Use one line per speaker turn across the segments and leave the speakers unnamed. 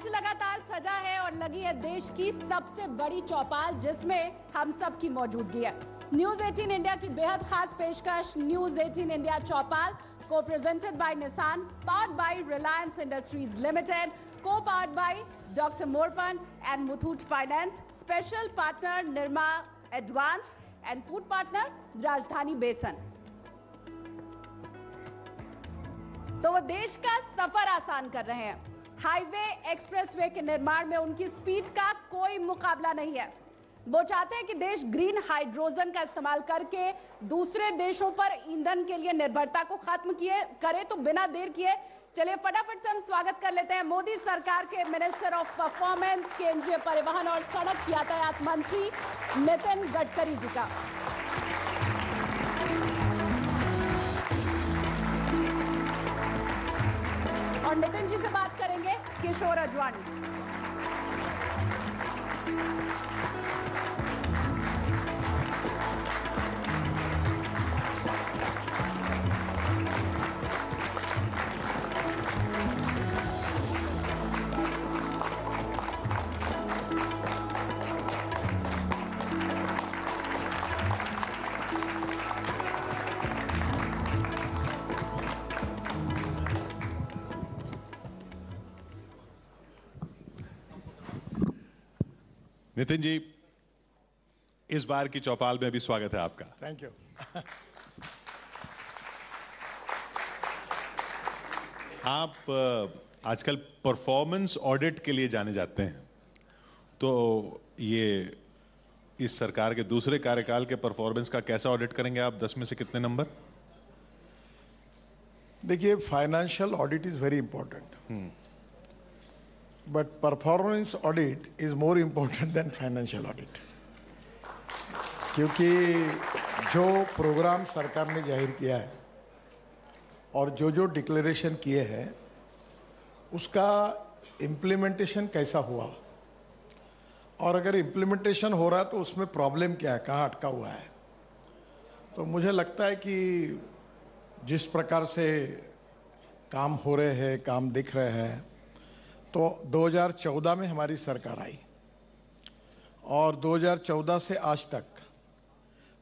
मंच लगातार सजा है और लगी है देश की सबसे बड़ी चौपाल जिसमें हम सब की मौजूदगी है न्यूज 18 इंडिया की बेहद खास पेशकश न्यूज 18 इंडिया चौपाल को presented by Nissan part by Reliance industries limited को part by doctor Morepen and Muthoot finance special partner Nirma advance and food partner Rajdhani besan तो वो देश का सफर आसान कर रहे हैं हाईवे एक्सप्रेसवे के निर्माण में उनकी स्पीड का कोई मुकाबला नहीं है वो चाहते हैं कि देश ग्रीन हाइड्रोजन का इस्तेमाल करके दूसरे देशों पर ईंधन के लिए निर्भरता को खत्म किए करे तो बिना देर किए चलिए फटाफट से हम स्वागत कर लेते हैं मोदी सरकार के मिनिस्टर ऑफ परफॉर्मेंस केंद्रीय परिवहन और सड़क यातायात मंत्री नितिन गडकरी जी का और नितिन जी से बात करेंगे किशोर अजवाणी
नितिन जी इस बार की चौपाल में भी स्वागत है आपका थैंक यू आप आजकल परफॉर्मेंस ऑडिट के लिए जाने जाते हैं तो ये इस सरकार के दूसरे कार्यकाल के परफॉर्मेंस का कैसा ऑडिट करेंगे आप दस में से कितने
नंबर देखिए financial audit is very important but performance audit is more important than financial audit. क्योंकि जो प्रोग्राम सरकार ने जाहिर किया है और जो जो डिक्लेरेशन किए हैं उसका इम्प्लीमेंटेशन कैसा हुआ और अगर इम्प्लीमेंटेशन हो रहा है तो उसमें प्रॉब्लम क्या है कहाँ अटका हुआ है तो मुझे लगता है कि जिस प्रकार से काम हो रहे हैं काम दिख रहे हैं तो 2014 में हमारी सरकार आई और 2014 से आज तक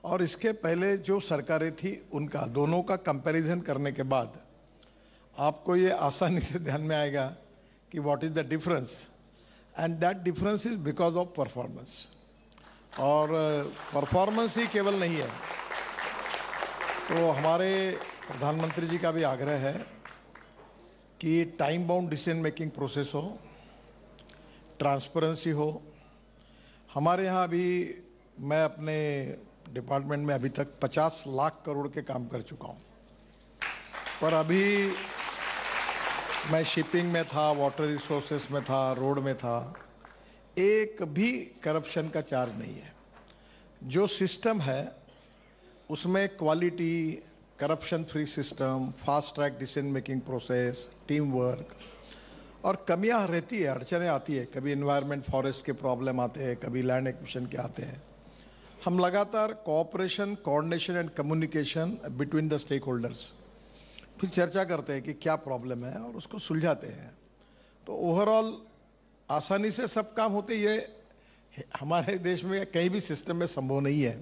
और इसके पहले जो सरकारें थी उनका दोनों का कंपैरिजन करने के बाद आपको ये आसानी से ध्यान में आएगा कि what is the difference and that difference is because of performance और परफॉर्मेंस uh, ही केवल नहीं है तो हमारे प्रधानमंत्री जी का भी आग्रह है कि time bound decision making process हो ट्रांसपेरेंसी हो हमारे यहाँ अभी मैं अपने डिपार्टमेंट में अभी तक 50 लाख करोड़ के काम कर चुका हूँ पर अभी मैं शिपिंग में था वाटर रिसोर्सेस में था रोड में था एक भी करप्शन का चार्ज नहीं है जो सिस्टम है उसमें quality corruption free system fast track decision making process team work और कमियां रहती है अड़चने आती है कभी इन्वायरमेंट फॉरेस्ट के प्रॉब्लम आते हैं कभी लैंड एक्विशन के आते हैं हम लगातार cooperation coordination and communication between the stakeholders फिर चर्चा करते हैं कि क्या प्रॉब्लम है और उसको सुलझाते हैं तो ओवरऑल आसानी से सब काम होते ये हमारे देश में कहीं भी सिस्टम में संभव नहीं है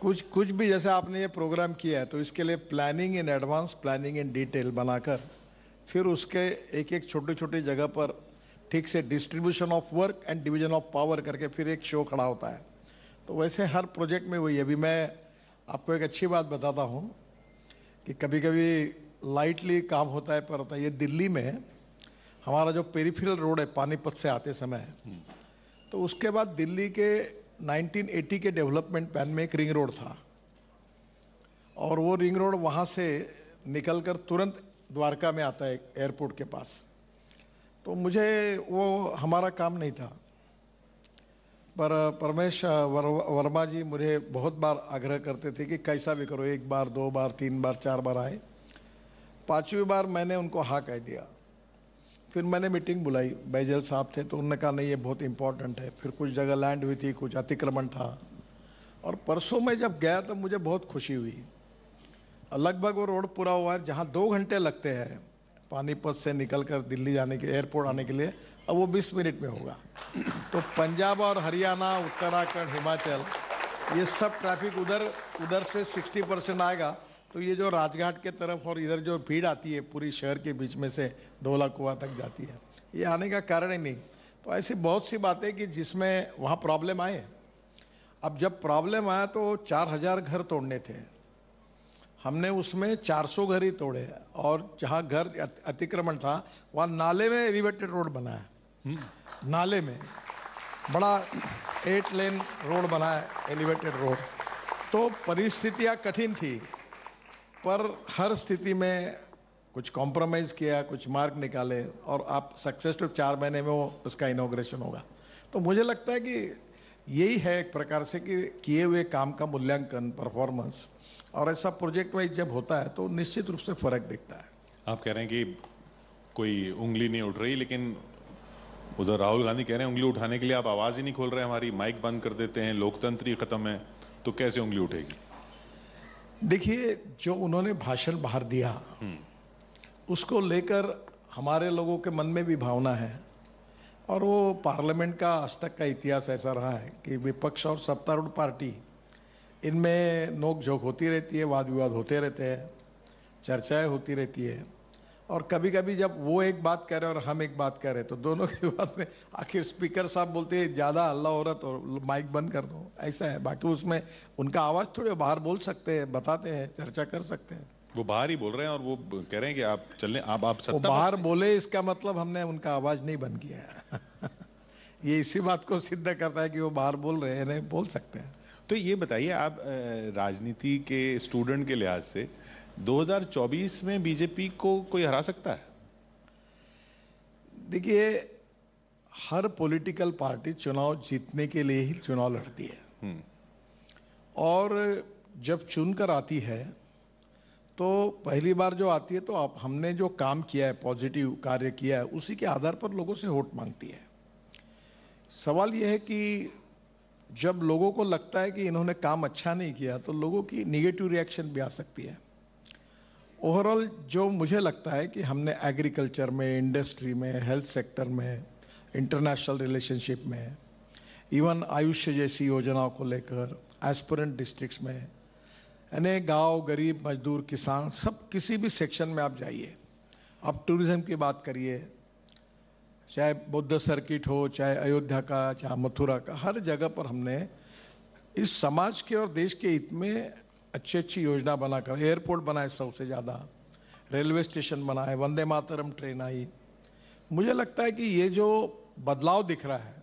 कुछ कुछ भी जैसे आपने ये प्रोग्राम किया है तो इसके लिए planning in advance planning in detail बनाकर फिर उसके एक एक छोटी छोटी जगह पर ठीक से distribution of work and division of power करके फिर एक शो खड़ा होता है तो वैसे हर प्रोजेक्ट में वही अभी मैं आपको एक अच्छी बात बताता हूँ कि कभी कभी लाइटली काम होता है पर होता है ये दिल्ली में हमारा जो पेरीफिरल रोड है पानीपत से आते समय हम्म। तो उसके बाद दिल्ली के 1980 के डेवलपमेंट प्लान में एक रिंग रोड था और वो रिंग रोड वहाँ से निकलकर तुरंत द्वारका में आता है एयरपोर्ट के पास तो मुझे वो हमारा काम नहीं था पर परमेश वर्मा जी मुझे बहुत बार आग्रह करते थे कि कैसा भी करो एक बार दो बार तीन बार चार बार आए पांचवी बार मैंने उनको हाँ कह दिया फिर मैंने मीटिंग बुलाई बैजल साहब थे तो उन्होंने कहा नहीं ये बहुत इंपॉर्टेंट है फिर कुछ जगह लैंड हुई थी कुछ अतिक्रमण था और परसों में जब गया तो मुझे बहुत खुशी हुई लगभग वो रोड पूरा हुआ है जहाँ दो घंटे लगते हैं पानीपत से निकल कर दिल्ली जाने के एयरपोर्ट आने के लिए अब वो 20 मिनट में होगा तो पंजाब और हरियाणा उत्तराखंड हिमाचल ये सब ट्रैफिक उधर उधर से 60 परसेंट आएगा तो ये जो राजघाट के तरफ और इधर जो भीड़ आती है पूरी शहर के बीच में से धोला कुआ तक जाती है ये आने का कारण ही नहीं तो ऐसी बहुत सी बातें कि जिसमें वहाँ प्रॉब्लम आए अब जब प्रॉब्लम आया तो चार हजार घर तोड़ने थे हमने उसमें 400 घर ही तोड़े और जहाँ घर अतिक्रमण था वहाँ नाले में एलिवेटेड रोड बनाया हम्म। नाले में बड़ा एट लेन रोड बनाया एलिवेटेड रोड तो परिस्थितियाँ कठिन थी पर हर स्थिति में कुछ कॉम्प्रोमाइज़ किया कुछ मार्क निकाले और आप सक्सेसफुल तो चार महीने में वो उसका इनोग्रेशन होगा तो मुझे लगता है कि यही है एक प्रकार से कि किए हुए काम का मूल्यांकन परफॉर्मेंस और ऐसा प्रोजेक्ट वाइज जब होता है तो निश्चित रूप से फर्क दिखता है
आप कह रहे हैं कि कोई उंगली नहीं उठ रही लेकिन उधर राहुल गांधी कह रहे हैं उंगली उठाने के लिए आप आवाज़ ही नहीं खोल रहे हमारी माइक बंद कर देते हैं लोकतंत्र ही खत्म है तो कैसे उंगली उठेगी
देखिए जो उन्होंने भाषण बाहर दिया हम्म। उसको लेकर हमारे लोगों के मन में भी भावना है और वो पार्लियामेंट का आज तक का इतिहास ऐसा रहा है कि विपक्ष और सत्तारूढ़ पार्टी इनमें नोकझोंक होती रहती है वाद विवाद होते रहते हैं चर्चाएं होती रहती है और कभी कभी जब वो एक बात कह रहे और हम एक बात कह रहे तो दोनों के बाद में आखिर स्पीकर साहब बोलते हैं ज़्यादा अल्लाह औरत तो और माइक बंद कर दो ऐसा है बाकी उसमें उनका आवाज़ थोड़ी बाहर बोल सकते हैं बताते हैं चर्चा कर सकते हैं
वो बाहर ही बोल रहे हैं और वो कह रहे हैं कि आप चलें आप आप सत्ता बाहर
बोले इसका मतलब हमने उनका आवाज़ नहीं बंद किया है ये इसी बात को सिद्ध करता है कि वो बाहर बोल रहे हैं नहीं बोल सकते हैं तो ये बताइए आप राजनीति के स्टूडेंट के लिहाज से 2024 में बीजेपी को कोई हरा सकता है देखिए हर पॉलिटिकल पार्टी चुनाव जीतने के लिए ही चुनाव लड़ती है हम्म। और जब चुनकर आती है तो पहली बार जो आती है तो आप हमने जो काम किया है पॉजिटिव कार्य किया है उसी के आधार पर लोगों से वोट मांगती है सवाल यह है कि जब लोगों को लगता है कि इन्होंने काम अच्छा नहीं किया तो लोगों की निगेटिव रिएक्शन भी आ सकती है ओवरऑल जो मुझे लगता है कि हमने एग्रीकल्चर में इंडस्ट्री में हेल्थ सेक्टर में इंटरनेशनल रिलेशनशिप में इवन आयुष्य जैसी योजनाओं को लेकर एस्पोरेंट डिस्ट्रिक्ट्स में यानी गांव गरीब मजदूर किसान सब किसी भी सेक्शन में आप जाइए आप टूरिज़्म की बात करिए चाहे बुद्ध सर्किट हो चाहे अयोध्या का चाहे मथुरा का हर जगह पर हमने इस समाज के और देश के हित में अच्छी अच्छी योजना बनाकर एयरपोर्ट बनाए सबसे ज़्यादा रेलवे स्टेशन बनाए वंदे मातरम ट्रेन आई मुझे लगता है कि ये जो बदलाव दिख रहा है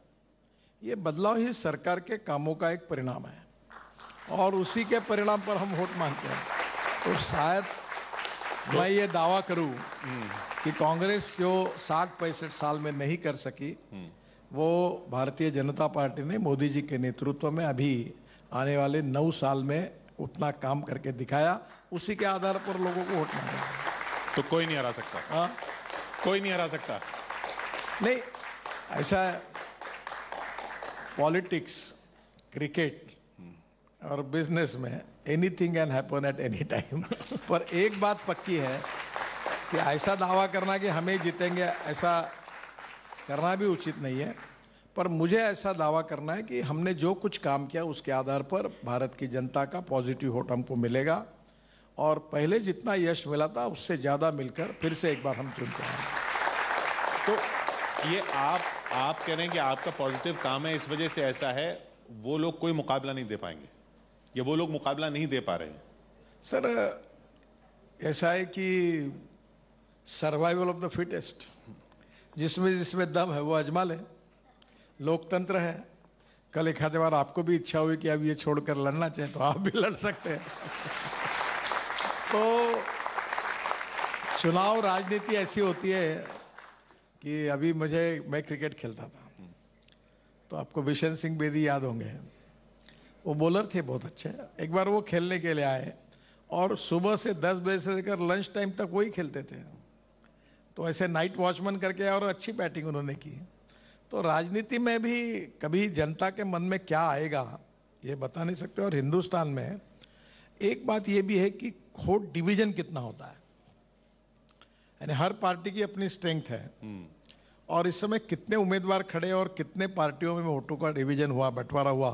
ये बदलाव ही सरकार के कामों का एक परिणाम है और उसी के परिणाम पर हम वोट मांगते हैं तो शायद मैं ये दावा करूं कि कांग्रेस जो साठ पैंसठ साल में नहीं कर सकी वो भारतीय जनता पार्टी ने मोदी जी के नेतृत्व में अभी आने वाले नौ साल में उतना काम करके दिखाया उसी के आधार पर लोगों को वोट मांगा तो कोई नहीं हरा सकता हाँ कोई नहीं हरा सकता नहीं ऐसा पॉलिटिक्स क्रिकेट और बिजनेस में anything can happen at any time पर एक बात पक्की है कि ऐसा दावा करना कि हमें जीतेंगे ऐसा करना भी उचित नहीं है पर मुझे ऐसा दावा करना है कि हमने जो कुछ काम किया उसके आधार पर भारत की जनता का पॉजिटिव वोट हमको मिलेगा और पहले जितना यश मिला था उससे ज़्यादा मिलकर फिर से एक बार हम चुनते हैं
तो ये आप आप कह रहे हैं कि आपका पॉजिटिव काम है इस वजह से ऐसा है वो लोग कोई मुकाबला नहीं दे पाएंगे ये वो लोग मुकाबला नहीं दे पा रहे हैं सर
ऐसा है कि सर्वाइवल ऑफ द फिटेस्ट जिसमें जिसमें दम है वो अजमा लें लोकतंत्र है कल एक बार आपको भी इच्छा हुई कि अब ये छोड़कर लड़ना चाहें तो आप भी लड़ सकते हैं तो चुनाव राजनीति ऐसी होती है कि अभी मुझे मैं क्रिकेट खेलता था तो आपको बिशन सिंह बेदी याद होंगे वो बॉलर थे बहुत अच्छे एक बार वो खेलने के लिए आए और सुबह से दस बजे से लेकर लंच टाइम तक वही खेलते थे तो ऐसे नाइट वॉचमैन करके और अच्छी बैटिंग उन्होंने की तो राजनीति में भी कभी जनता के मन में क्या आएगा ये बता नहीं सकते और हिंदुस्तान में एक बात ये भी है कि खोट डिवीजन कितना होता है यानी हर पार्टी की अपनी स्ट्रेंथ है हम्म। और इस समय कितने उम्मीदवार खड़े और कितने पार्टियों में वोटों का डिवीजन हुआ बंटवारा हुआ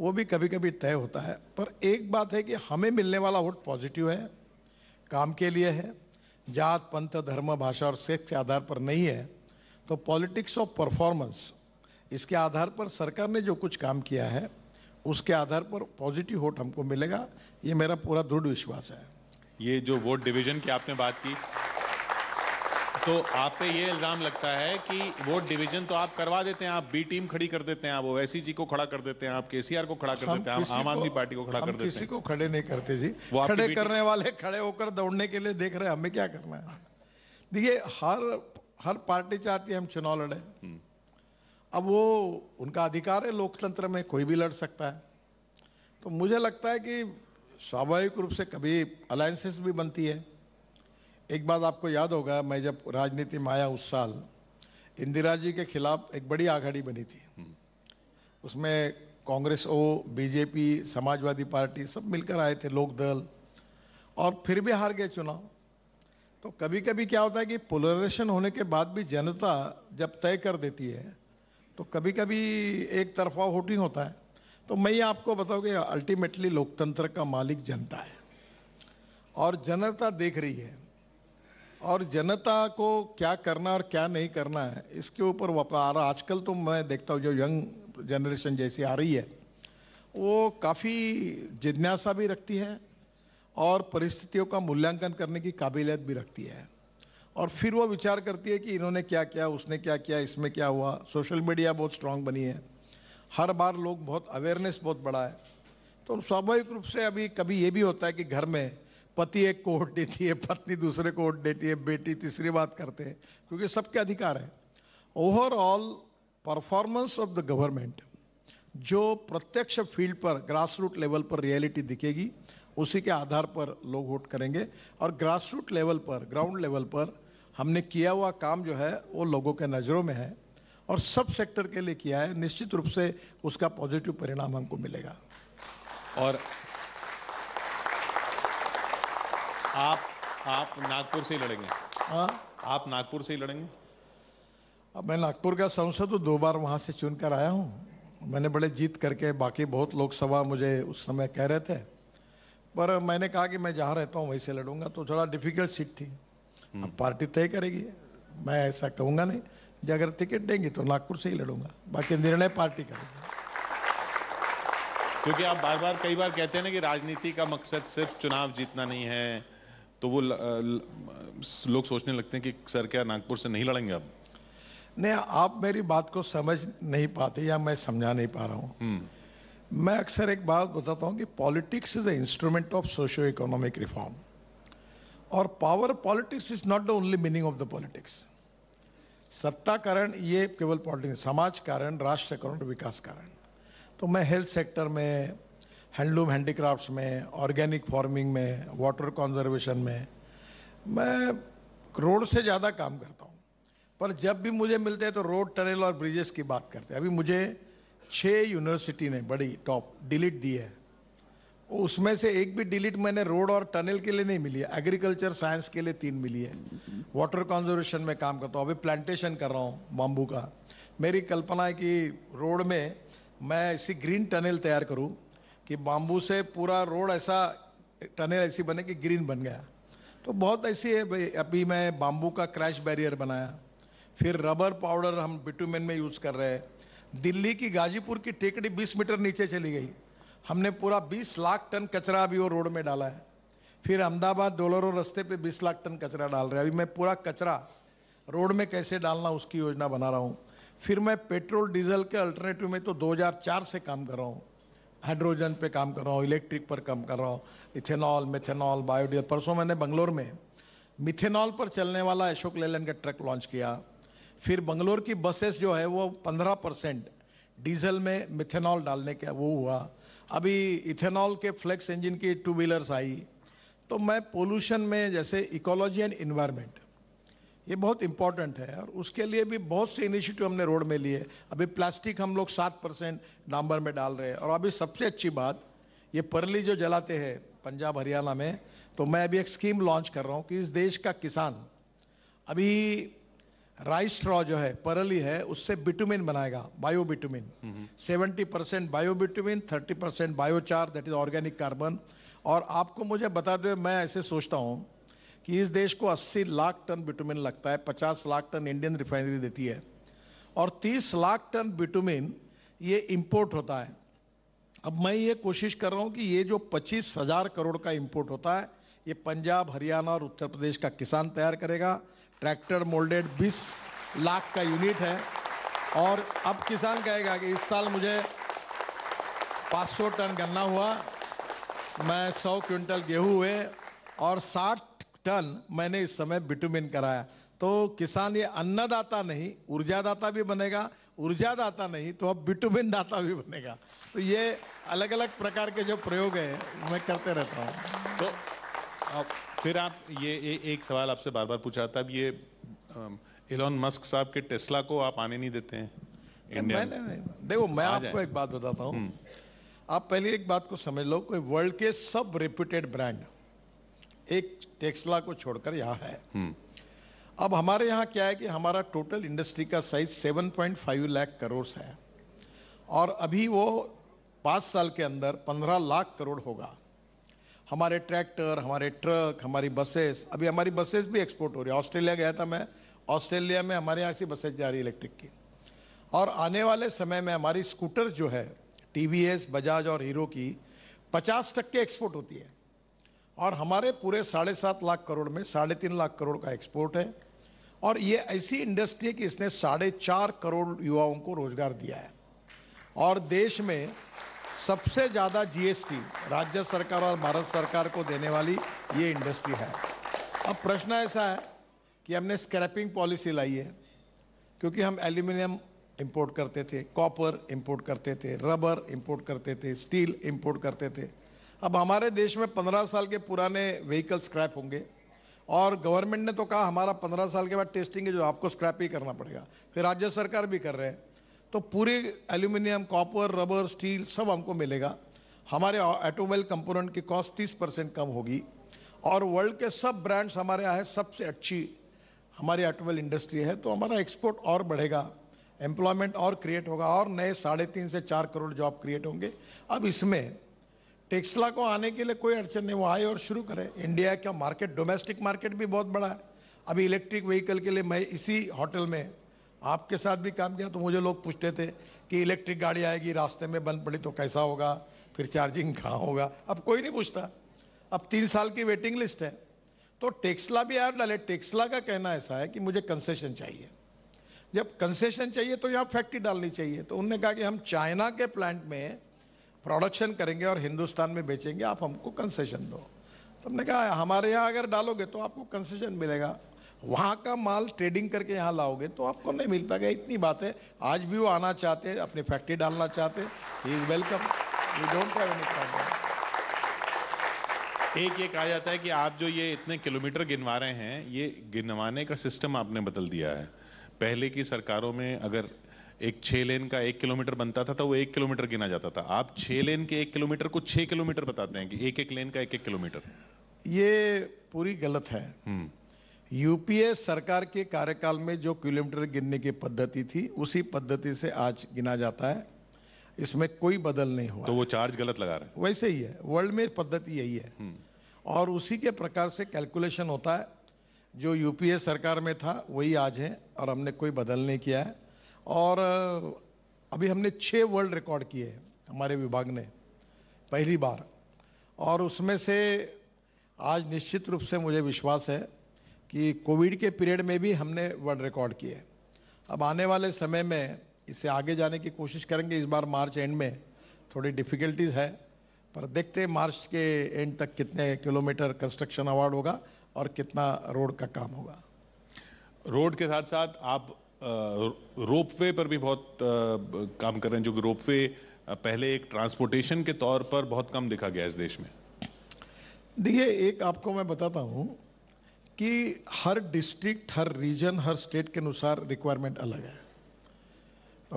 वो भी कभी कभी तय होता है पर एक बात है कि हमें मिलने वाला वोट पॉजिटिव है काम के लिए है जात पंथ धर्म भाषा और सेक्स के आधार पर नहीं है तो पॉलिटिक्स ऑफ परफॉर्मेंस इसके आधार पर सरकार ने जो कुछ काम किया है उसके आधार पर पॉजिटिव वोट हमको मिलेगा ये मेरा पूरा दृढ़ विश्वास है
ये जो वोट डिवीजन की आपने बात की तो आप पे ये इल्ज़ाम लगता है कि वोट डिवीजन तो आप करवा देते हैं आप बी टीम खड़ी कर देते हैं आप ओवैसी जी को खड़ा कर देते हैं आप केसीआर को खड़ा कर देते हैं आप आम आदमी पार्टी को खड़ा कर देते हैं किसी
को खड़े नहीं करते जी खड़े करने वाले खड़े होकर दौड़ने के लिए देख रहे हैं हमें क्या करना है देखिए हर हर पार्टी चाहती है हम चुनाव लड़े हम्म। अब वो उनका अधिकार है लोकतंत्र में कोई भी लड़ सकता है तो मुझे लगता है कि स्वाभाविक रूप से कभी अलायंसेस भी बनती है एक बात आपको याद होगा मैं जब राजनीति में आया उस साल इंदिरा जी के खिलाफ एक बड़ी आघाड़ी बनी थी हम्म। उसमें कांग्रेस ओ बीजेपी समाजवादी पार्टी सब मिलकर आए थे लोकदल और फिर भी हार गए चुनाव तो कभी कभी क्या होता है कि पोलराइजेशन होने के बाद भी जनता जब तय कर देती है तो कभी कभी एक तरफा वोटिंग होता है तो मैं ये आपको बताऊँ कि अल्टीमेटली लोकतंत्र का मालिक जनता है और जनता देख रही है और जनता को क्या करना और क्या नहीं करना है इसके ऊपर वपार आजकल तो मैं देखता हूँ जो यंग जनरेशन जैसी आ रही है वो काफ़ी जिज्ञासा भी रखती है और परिस्थितियों का मूल्यांकन करने की काबिलियत भी रखती है और फिर वो विचार करती है कि इन्होंने क्या किया उसने क्या किया इसमें क्या हुआ सोशल मीडिया बहुत स्ट्रांग बनी है हर बार लोग बहुत अवेयरनेस बहुत बड़ा है तो स्वाभाविक रूप से अभी कभी ये भी होता है कि घर में पति एक को वोट देती है पत्नी दूसरे को वोट देती है बेटी तीसरी बात करते हैं क्योंकि सबके अधिकार हैं overall performance of the government जो प्रत्यक्ष फील्ड पर ग्रास रूट लेवल पर रियलिटी दिखेगी उसी के आधार पर लोग वोट करेंगे और ग्रास रूट लेवल पर ग्राउंड लेवल पर हमने किया हुआ काम जो है वो लोगों के नज़रों में है और सब सेक्टर के लिए किया है निश्चित रूप से उसका पॉजिटिव परिणाम हमको मिलेगा
और आप आप नागपुर से ही लड़ेंगे हाँ आप नागपुर से ही लड़ेंगे
अब मैं नागपुर का सांसद हूँ दो बार वहाँ से चुनकर आया हूँ मैंने बड़े जीत करके बाकी बहुत लोकसभा मुझे उस समय कह रहे थे पर मैंने कहा कि मैं जहाँ रहता हूँ वहीं से लड़ूंगा तो थोड़ा डिफिकल्ट सीट थी अब हम्म। पार्टी तय करेगी मैं ऐसा कहूँगा नहीं कि अगर टिकट देंगी तो नागपुर से ही लड़ूंगा बाकी निर्णय पार्टी करेगी
क्योंकि आप बार बार कई बार कहते हैं ना कि राजनीति का मकसद सिर्फ चुनाव जीतना नहीं है तो वो लोग सोचने लगते हैं कि सर क्या नागपुर से नहीं
लड़ेंगे अब नहीं आप मेरी बात को समझ नहीं पाते या मैं समझा नहीं पा रहा हूँ हम्म। मैं अक्सर एक बात बताता हूँ कि politics is a instrument of socio economic reform और power politics is not the only meaning of the politics सत्ता कारण ये केवल पॉलिटिक्स समाज कारण राष्ट्र कारण विकास कारण तो मैं हेल्थ सेक्टर में हैंडलूम हैंडीक्राफ्ट्स में ऑर्गेनिक फार्मिंग में वाटर कंजर्वेशन में मैं करोड़ से ज़्यादा काम करता हूँ पर जब भी मुझे मिलते हैं तो रोड टनल और ब्रिजेस की बात करते हैं अभी मुझे छः यूनिवर्सिटी ने बड़ी टॉप डिलीट दी है उसमें से एक भी डिलीट मैंने रोड और टनल के लिए नहीं मिली है एग्रीकल्चर साइंस के लिए तीन मिली है वाटर कंजर्वेशन में काम करता हूँ अभी प्लांटेशन कर रहा हूँ बाम्बू का मेरी कल्पना है कि रोड में मैं ऐसी ग्रीन टनल तैयार करूँ कि बाम्बू से पूरा रोड ऐसा टनल ऐसी बने कि ग्रीन बन गया तो बहुत ऐसी है भाई अभी मैं बाम्बू का क्रैश बैरियर बनाया फिर रबर पाउडर हम बिटूमेन में यूज़ कर रहे हैं दिल्ली की गाजीपुर की टेकड़ी 20 मीटर नीचे चली गई हमने पूरा 20 लाख टन कचरा अभी वो रोड में डाला है फिर अहमदाबाद डोलरो रस्ते पे 20 लाख टन कचरा डाल रहे हैं अभी मैं पूरा कचरा रोड में कैसे डालना उसकी योजना बना रहा हूँ फिर मैं पेट्रोल डीजल के अल्टरनेटिव में तो 2004 से काम कर रहा हूँ हाइड्रोजन पे काम कर रहा हूँ इलेक्ट्रिक पर काम कर रहा हूँ इथेनॉल मेथेनॉल बायोडीजल परसों मैंने बंगलोर में मिथेनॉल पर चलने वाला अशोक लेलन का ट्रक लॉन्च किया फिर बंगलोर की बसेस जो है वो पंद्रह परसेंट डीजल में मिथेनॉल डालने का वो हुआ अभी इथेनॉल के फ्लेक्स इंजन की टू व्हीलर्स आई तो मैं पोल्यूशन में जैसे इकोलॉजी एंड इन्वायरमेंट ये बहुत इंपॉर्टेंट है और उसके लिए भी बहुत से इनिशिएटिव हमने रोड में लिए अभी प्लास्टिक हम लोग सात परसेंट डांबर में डाल रहे हैं और अभी सबसे अच्छी बात ये परली जो जलाते हैं पंजाब हरियाणा में तो मैं अभी एक स्कीम लॉन्च कर रहा हूँ कि इस देश का किसान अभी राइस स्ट्रॉ जो है परली है उससे बिटुमिन बनाएगा biobitumen seventy percent biobitumen thirty percent biochar that is organic carbon और आपको मुझे बता हुए मैं ऐसे सोचता हूँ कि इस देश को 80 लाख टन बिटुमिन लगता है 50 लाख टन इंडियन रिफाइनरी देती है और 30 लाख टन बिटुमिन ये इम्पोर्ट होता है अब मैं ये कोशिश कर रहा हूँ कि ये जो पच्चीस हज़ार करोड़ का इम्पोर्ट होता है ये पंजाब हरियाणा और उत्तर प्रदेश का किसान तैयार करेगा ट्रैक्टर मोल्डेड 20 लाख का यूनिट है और अब किसान कहेगा कि इस साल मुझे 500 टन गन्ना हुआ मैं 100 क्विंटल गेहूं हुए और 60 टन मैंने इस समय बिटुमिन कराया तो किसान ये अन्नदाता नहीं ऊर्जादाता भी बनेगा ऊर्जादाता नहीं तो अब बिटुमिन दाता भी बनेगा तो ये अलग अलग प्रकार के जो प्रयोग हैं मैं करते रहता हूँ तो
अब फिर आप ये ए, एक सवाल आपसे बार बार पूछा था अब ये इलॉन मस्क साहब के टेस्ला को आप आने नहीं देते हैं नहीं
नहीं देखो मैं आपको एक बात बताता हूँ हम्म। आप पहले एक बात को समझ लो कोई वर्ल्ड के सब रेप्यूटेड ब्रांड एक टेक्सला को छोड़कर यहाँ है हम्म। अब हमारे यहाँ क्या है कि हमारा टोटल इंडस्ट्री का साइज 7.5 लाख करोड़ है और अभी वो पाँच साल के अंदर 15 लाख करोड़ होगा हमारे ट्रैक्टर हमारे ट्रक हमारी बसेस अभी हमारी बसेस भी एक्सपोर्ट हो रही है ऑस्ट्रेलिया गया था मैं ऑस्ट्रेलिया में हमारे यहाँ से बसेस जा रही है इलेक्ट्रिक की और आने वाले समय में हमारी स्कूटर जो है टी बजाज और हीरो की पचास टक्के एक्सपोर्ट होती है और हमारे पूरे साढ़े सात लाख करोड़ में साढ़े तीन लाख करोड़ का एक्सपोर्ट है और ये ऐसी इंडस्ट्री है कि इसने साढ़े चार करोड़ युवाओं को रोजगार दिया है और देश में सबसे ज़्यादा जीएसटी राज्य सरकार और भारत सरकार को देने वाली ये इंडस्ट्री है अब प्रश्न ऐसा है कि हमने स्क्रैपिंग पॉलिसी लाई है क्योंकि हम एल्यूमिनियम इंपोर्ट करते थे कॉपर इंपोर्ट करते थे रबर इंपोर्ट करते थे स्टील इंपोर्ट करते थे अब हमारे देश में 15 साल के पुराने व्हीकल स्क्रैप होंगे और गवर्नमेंट ने तो कहा हमारा 15 साल के बाद टेस्टिंग है जो आपको स्क्रैप ही करना पड़ेगा फिर राज्य सरकार भी कर रहे हैं तो पूरे एल्यूमिनियम कॉपर रबर स्टील सब हमको मिलेगा हमारे ऑटोमोबाइल कंपोनेंट की कॉस्ट 30 परसेंट कम होगी और वर्ल्ड के सब ब्रांड्स हमारे यहाँ है सबसे अच्छी हमारी ऑटोमोबाइल इंडस्ट्री है तो हमारा एक्सपोर्ट और बढ़ेगा एम्प्लॉयमेंट और क्रिएट होगा और नए साढ़े तीन से चार करोड़ जॉब क्रिएट होंगे अब इसमें टेक्सला को आने के लिए कोई अड़चन नहीं वो आए और शुरू करें इंडिया का मार्केट डोमेस्टिक मार्केट भी बहुत बड़ा है अभी इलेक्ट्रिक व्हीकल के लिए मैं इसी होटल में आपके साथ भी काम किया तो मुझे लोग पूछते थे कि इलेक्ट्रिक गाड़ी आएगी रास्ते में बंद पड़ी तो कैसा होगा फिर चार्जिंग कहाँ होगा अब कोई नहीं पूछता अब तीन साल की वेटिंग लिस्ट है तो टेक्सला भी ऐप डाले टेक्सला का कहना ऐसा है कि मुझे कंसेशन चाहिए जब कंसेशन चाहिए तो यहाँ फैक्ट्री डालनी चाहिए तो उनने कहा कि हम चाइना के प्लांट में प्रोडक्शन करेंगे और हिंदुस्तान में बेचेंगे आप हमको कंसेशन दो तो हमने कहा हमारे यहाँ अगर डालोगे तो आपको कंसेशन मिलेगा वहाँ का माल ट्रेडिंग करके यहाँ लाओगे तो आपको नहीं मिल पाएगा इतनी बात है आज भी वो आना चाहते हैं अपनी फैक्ट्री डालना चाहते he is welcome you don't have any problem एक ये कहा जाता
है कि आप जो ये इतने किलोमीटर गिनवा रहे हैं ये गिनवाने का सिस्टम आपने बदल दिया है पहले की सरकारों में अगर एक छः लेन का एक किलोमीटर बनता था तो वो एक किलोमीटर गिना जाता था आप छः लेन के एक किलोमीटर को छः किलोमीटर बताते हैं कि एक एक लेन का एक एक किलोमीटर
ये पूरी गलत है हम्म। यूपीए सरकार के कार्यकाल में जो किलोमीटर गिनने की पद्धति थी उसी पद्धति से आज गिना जाता है इसमें कोई बदल नहीं हुआ
तो वो चार्ज गलत लगा रहे
हैं वैसे ही है वर्ल्ड में पद्धति यही है हम्म। और उसी के प्रकार से कैलकुलेशन होता है जो यूपीए सरकार में था वही आज है और हमने कोई बदल नहीं किया है और अभी हमने छः वर्ल्ड रिकॉर्ड किए हैं हमारे विभाग ने पहली बार और उसमें से आज निश्चित रूप से मुझे विश्वास है कि कोविड के पीरियड में भी हमने वर्ल्ड रिकॉर्ड किए अब आने वाले समय में इसे आगे जाने की कोशिश करेंगे इस बार मार्च एंड में थोड़ी डिफ़िकल्टीज़ है पर देखते मार्च के एंड तक कितने किलोमीटर कंस्ट्रक्शन अवार्ड होगा और कितना रोड का काम होगा रोड के साथ साथ
आप रोप वे पर भी बहुत काम कर रहे हैं जो कि वे पहले एक ट्रांसपोर्टेशन के तौर पर बहुत कम देखा गया इस देश में
देखिए एक आपको मैं बताता हूँ कि हर डिस्ट्रिक्ट हर रीजन हर स्टेट के अनुसार रिक्वायरमेंट अलग है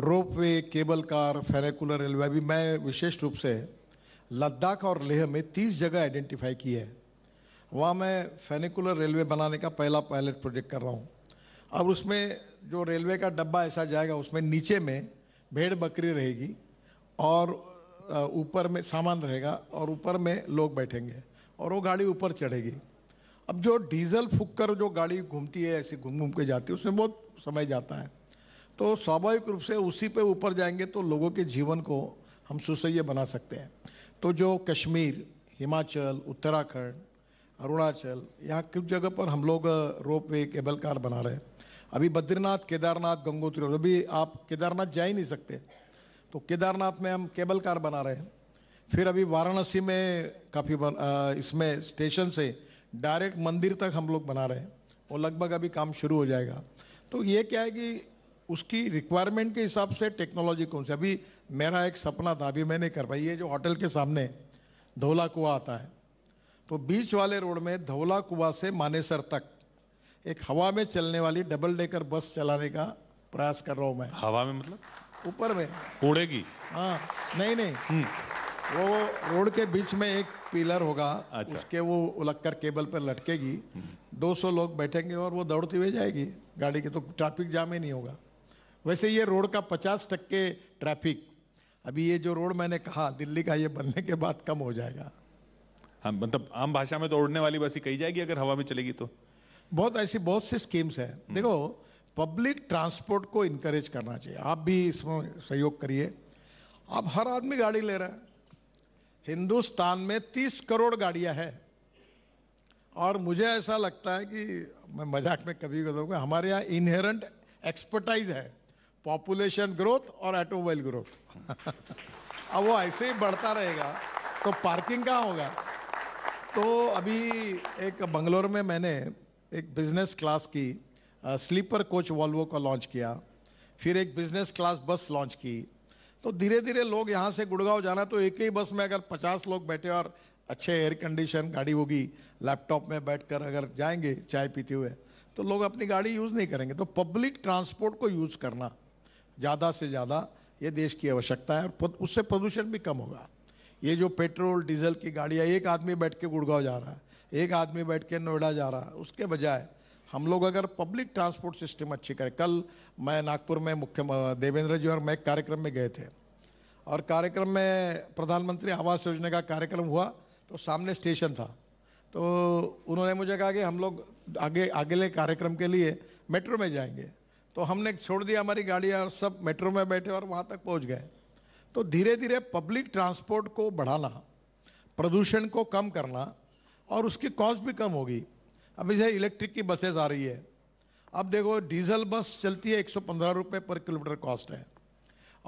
ropeway cable car funicular railway अभी मैं विशेष रूप से लद्दाख और लेह में तीस जगह आइडेंटिफाई की है वहाँ मैं फेनिकुलर रेलवे बनाने का पहला पायलट प्रोजेक्ट कर रहा हूँ अब उसमें जो रेलवे का डब्बा ऐसा जाएगा उसमें नीचे में भेड़ बकरी रहेगी और ऊपर में सामान रहेगा और ऊपर में लोग बैठेंगे और वो गाड़ी ऊपर चढ़ेगी अब जो डीजल फूक कर जो गाड़ी घूमती है ऐसी घूम घूम के जाती है उसमें बहुत समय जाता है तो स्वाभाविक रूप से उसी पे ऊपर जाएंगे तो लोगों के जीवन को हम सुसह्य बना सकते हैं तो जो कश्मीर हिमाचल उत्तराखंड अरुणाचल यहाँ कुछ जगह पर हम लोग रोप वे केबल कार बना रहे हैं अभी बद्रीनाथ केदारनाथ गंगोत्री और अभी आप केदारनाथ जा ही नहीं सकते तो केदारनाथ में हम केबल कार बना रहे हैं फिर अभी वाराणसी में काफ़ी इसमें स्टेशन से डायरेक्ट मंदिर तक हम लोग बना रहे हैं और लगभग अभी काम शुरू हो जाएगा तो ये क्या है कि उसकी रिक्वायरमेंट के हिसाब से टेक्नोलॉजी कौन सी अभी मेरा एक सपना था अभी मैं नहीं कर पाई ये जो होटल के सामने धौला कुआ आता है तो बीच वाले रोड में धौला कुआ से मानेसर तक एक हवा में चलने वाली डबल डेकर बस चलाने का प्रयास कर रहा हूँ मैं हवा में मतलब ऊपर में उड़ेगी हाँ नहीं नहीं हम्म। वो रोड के बीच में एक पिलर होगा अच्छा। उसके वो उलक्कर केबल पर लटकेगी 200 लोग बैठेंगे और वो दौड़ती हुई जाएगी गाड़ी के तो ट्रैफिक जाम ही नहीं होगा वैसे ये रोड का 50 टक्के ट्रैफिक अभी ये जो रोड मैंने कहा दिल्ली का ये बनने के बाद कम हो जाएगा
हाँ मतलब आम भाषा में तो उड़ने वाली
ही कही जाएगी अगर हवा में चलेगी तो बहुत ऐसी बहुत सी स्कीम्स हैं हम्म। देखो पब्लिक ट्रांसपोर्ट को इनक्रेज करना चाहिए आप भी इसमें सहयोग करिए आप हर आदमी गाड़ी ले रहा है हिंदुस्तान में 30 करोड़ गाड़ियां हैं और मुझे ऐसा लगता है कि मैं मजाक में कभी बताऊंगा हमारे यहाँ इनहेरेंट एक्सपर्टाइज है पॉपुलेशन ग्रोथ और ऑटोमोबाइल ग्रोथ अब वो ऐसे ही बढ़ता रहेगा तो पार्किंग कहाँ होगा तो अभी एक बंगलोर में मैंने एक बिजनेस क्लास की स्लीपर कोच वॉल्वो का लॉन्च किया फिर एक बिजनेस क्लास बस लॉन्च की तो धीरे धीरे लोग यहाँ से गुड़गांव जाना तो एक ही बस में अगर पचास लोग बैठे और अच्छे एयर कंडीशन गाड़ी होगी लैपटॉप में बैठकर अगर जाएंगे चाय पीते हुए तो लोग अपनी गाड़ी यूज़ नहीं करेंगे तो पब्लिक ट्रांसपोर्ट को यूज़ करना ज़्यादा से ज़्यादा ये देश की आवश्यकता है और उससे प्रदूषण भी कम होगा ये जो पेट्रोल डीजल की गाड़ियाँ एक आदमी बैठ के गुड़गांव जा रहा है एक आदमी बैठ के नोएडा जा रहा है उसके बजाय हम लोग अगर पब्लिक ट्रांसपोर्ट सिस्टम अच्छी करें कल मैं नागपुर में मुख्य देवेंद्र जी और मैं कार्यक्रम में गए थे और कार्यक्रम में प्रधानमंत्री आवास योजना का कार्यक्रम हुआ तो सामने स्टेशन था तो उन्होंने मुझे कहा कि हम लोग आगे अगले कार्यक्रम के लिए मेट्रो में जाएंगे तो हमने छोड़ दिया हमारी गाड़ियाँ और सब मेट्रो में बैठे और वहाँ तक पहुँच गए तो धीरे धीरे पब्लिक ट्रांसपोर्ट को बढ़ाना प्रदूषण को कम करना और उसकी कॉस्ट भी कम होगी अब इसे इलेक्ट्रिक की बसेस आ रही है अब देखो डीजल बस चलती है एक सौ पर किलोमीटर कॉस्ट है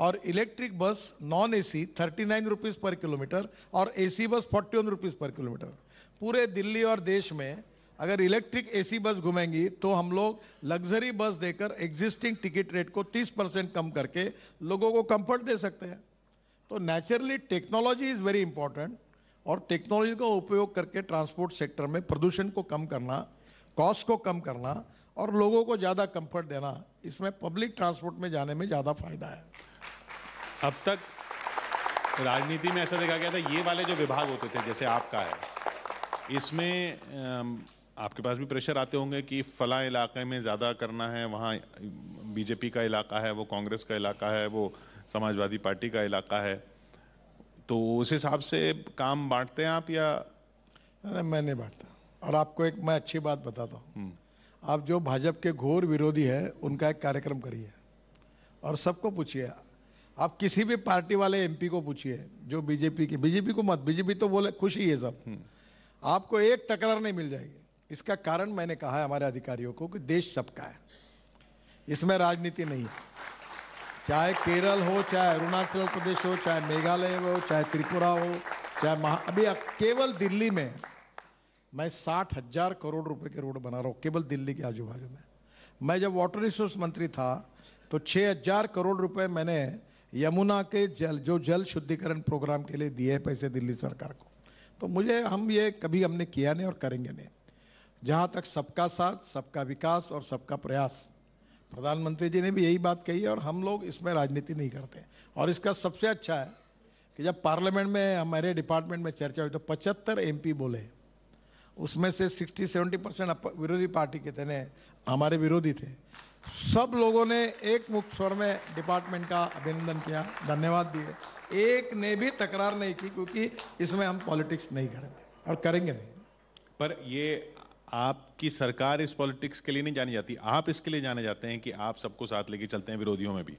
और इलेक्ट्रिक बस नॉन एसी सी रुपीस पर किलोमीटर और AC bus forty rupees per kilometre पूरे दिल्ली और देश में अगर इलेक्ट्रिक एसी बस घूमेंगी तो हम लोग लग्जरी बस देकर एग्जिस्टिंग टिकट रेट को 30 परसेंट कम करके लोगों को कंफर्ट दे सकते हैं तो naturally technology is very important और टेक्नोलॉजी का उपयोग करके ट्रांसपोर्ट सेक्टर में प्रदूषण को कम करना कॉस्ट को कम करना और लोगों को ज़्यादा कंफर्ट देना इसमें पब्लिक ट्रांसपोर्ट में जाने में ज़्यादा फायदा है अब तक
राजनीति में ऐसा देखा गया था ये वाले जो विभाग होते थे जैसे आपका है इसमें आपके पास भी प्रेशर आते होंगे कि फला इलाके में ज़्यादा करना है वहाँ बीजेपी का इलाका है वो कांग्रेस का इलाका है वो समाजवादी पार्टी का इलाका है तो उस हिसाब से काम बांटते हैं आप या
नहीं मैं नहीं बांटता और आपको एक मैं अच्छी बात बताता हूँ हम्म। आप जो भाजपा के घोर विरोधी है उनका एक कार्यक्रम करिए और सबको पूछिए आप किसी भी पार्टी वाले एमपी को पूछिए जो बीजेपी की बीजेपी को मत बीजेपी तो बोले खुशी है सब हम्म। आपको एक तकरार नहीं मिल जाएगी इसका कारण मैंने कहा है हमारे अधिकारियों को कि देश सबका है इसमें राजनीति नहीं है चाहे केरल हो चाहे अरुणाचल प्रदेश हो चाहे मेघालय हो चाहे त्रिपुरा हो चाहे महा अभी केवल दिल्ली में मैं साठ हजार करोड़ रुपए के रोड बना रहा हूँ केवल दिल्ली के आजू बाजू में मैं जब वाटर रिसोर्स मंत्री था तो छः हजार करोड़ रुपए मैंने यमुना के जल जो जल शुद्धिकरण प्रोग्राम के लिए दिए पैसे दिल्ली सरकार को तो मुझे हम ये कभी हमने किया नहीं और करेंगे नहीं जहाँ तक सबका साथ सबका विकास और सबका प्रयास प्रधानमंत्री जी ने भी यही बात कही है और हम लोग इसमें राजनीति नहीं करते और इसका सबसे अच्छा है कि जब पार्लियामेंट में हमारे डिपार्टमेंट में चर्चा हुई तो पचहत्तर एमपी बोले उसमें से 60 70 परसेंट विरोधी पार्टी के थे हमारे विरोधी थे सब लोगों ने एक मुख्य स्वर में डिपार्टमेंट का अभिनंदन किया धन्यवाद दिए एक ने भी तकरार नहीं की क्योंकि इसमें हम पॉलिटिक्स नहीं करेंगे और करेंगे नहीं पर
ये आपकी सरकार इस पॉलिटिक्स के लिए नहीं जानी जाती आप इसके लिए जाने जाते हैं कि आप सबको साथ लेके चलते हैं विरोधियों में भी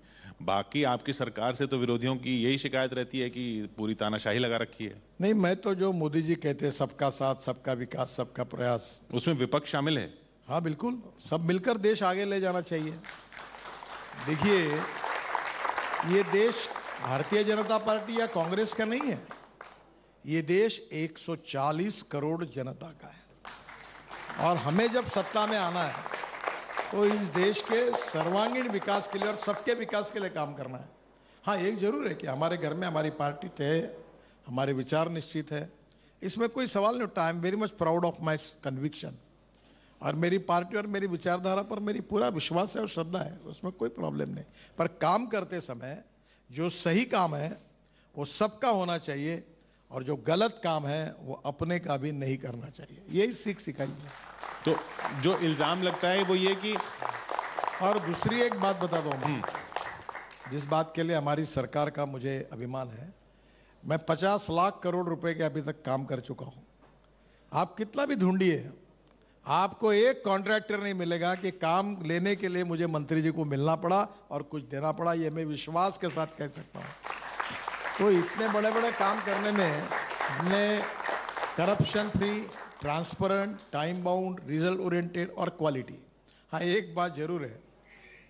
बाकी आपकी सरकार से तो विरोधियों की यही शिकायत रहती है कि पूरी तानाशाही लगा रखी है
नहीं मैं तो जो मोदी जी कहते हैं सबका साथ सबका विकास सबका प्रयास उसमें विपक्ष शामिल है हाँ बिल्कुल सब मिलकर देश आगे ले जाना चाहिए देखिए ये देश भारतीय जनता पार्टी या कांग्रेस का नहीं है ये देश 140 करोड़ जनता का है और हमें जब सत्ता में आना है तो इस देश के सर्वांगीण विकास के लिए और सबके विकास के लिए काम करना है हाँ एक जरूर है कि हमारे घर में हमारी पार्टी तय हमारे विचार निश्चित है इसमें कोई सवाल नहीं उठता I am very much proud of my conviction और मेरी पार्टी और मेरी विचारधारा पर मेरी पूरा विश्वास है और श्रद्धा है उसमें कोई प्रॉब्लम नहीं पर काम करते समय जो सही काम है वो सबका होना चाहिए और जो गलत काम है वो अपने का भी नहीं करना चाहिए यही सीख सिखाई है तो जो इल्ज़ाम लगता है वो ये कि और दूसरी एक बात बता दो हम्म। जिस बात के लिए हमारी सरकार का मुझे अभिमान है मैं पचास लाख करोड़ रुपए के अभी तक काम कर चुका हूँ आप कितना भी ढूंढिए आपको एक कॉन्ट्रैक्टर नहीं मिलेगा कि काम लेने के लिए मुझे मंत्री जी को मिलना पड़ा और कुछ देना पड़ा ये मैं विश्वास के साथ कह सकता हूँ तो इतने बड़े बड़े काम करने में हमने corruption free transparent time bound result oriented और क्वालिटी हाँ एक बात जरूर है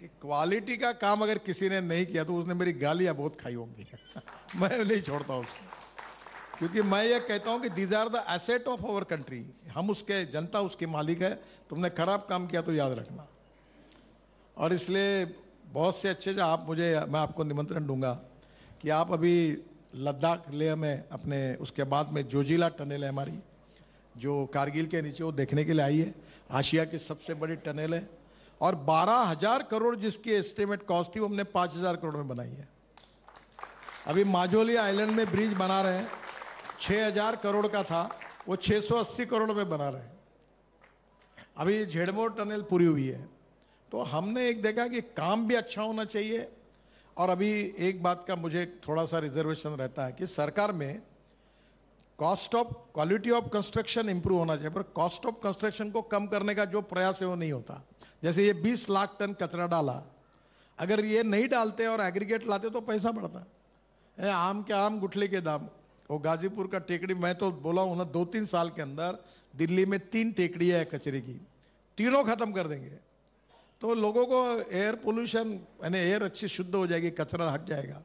कि क्वालिटी का काम अगर किसी ने नहीं किया तो उसने मेरी गालियाँ बहुत खाई होंगी मैं नहीं छोड़ता उसको क्योंकि मैं ये कहता हूँ कि these are the asset of our country हम उसके जनता उसके मालिक है तुमने खराब काम किया तो याद रखना और इसलिए बहुत से अच्छे जो आप मुझे मैं आपको निमंत्रण दूंगा कि आप अभी लद्दाख लेह में अपने उसके बाद में जोजिला टनल है हमारी जो कारगिल के नीचे वो देखने के लिए आई है आशिया की सबसे बड़ी टनल है और बारह हजार करोड़ जिसकी एस्टिमेट कॉस्ट थी वो हमने पाँच हजार करोड़ में बनाई है अभी माजोली आइलैंड में ब्रिज बना रहे हैं छः हजार करोड़ का था वो 680 करोड़ में बना रहे हैं अभी झेड़मोर टनल पूरी हुई है तो हमने एक देखा कि काम भी अच्छा होना चाहिए और अभी एक बात का मुझे थोड़ा सा रिजर्वेशन रहता है कि सरकार में cost of quality of construction improve होना चाहिए पर कॉस्ट ऑफ कंस्ट्रक्शन को कम करने का जो प्रयास है वो नहीं होता जैसे ये 20 लाख टन कचरा डाला अगर ये नहीं डालते और एग्रीगेट लाते तो पैसा बढ़ता है आम के आम गुठले के दाम वो गाजीपुर का टेकड़ी मैं तो बोला हूँ ना दो तीन साल के अंदर दिल्ली में तीन टेकड़ी है कचरे की तीनों खत्म कर देंगे तो लोगों को एयर पोल्यूशन यानी एयर अच्छी शुद्ध हो जाएगी कचरा हट जाएगा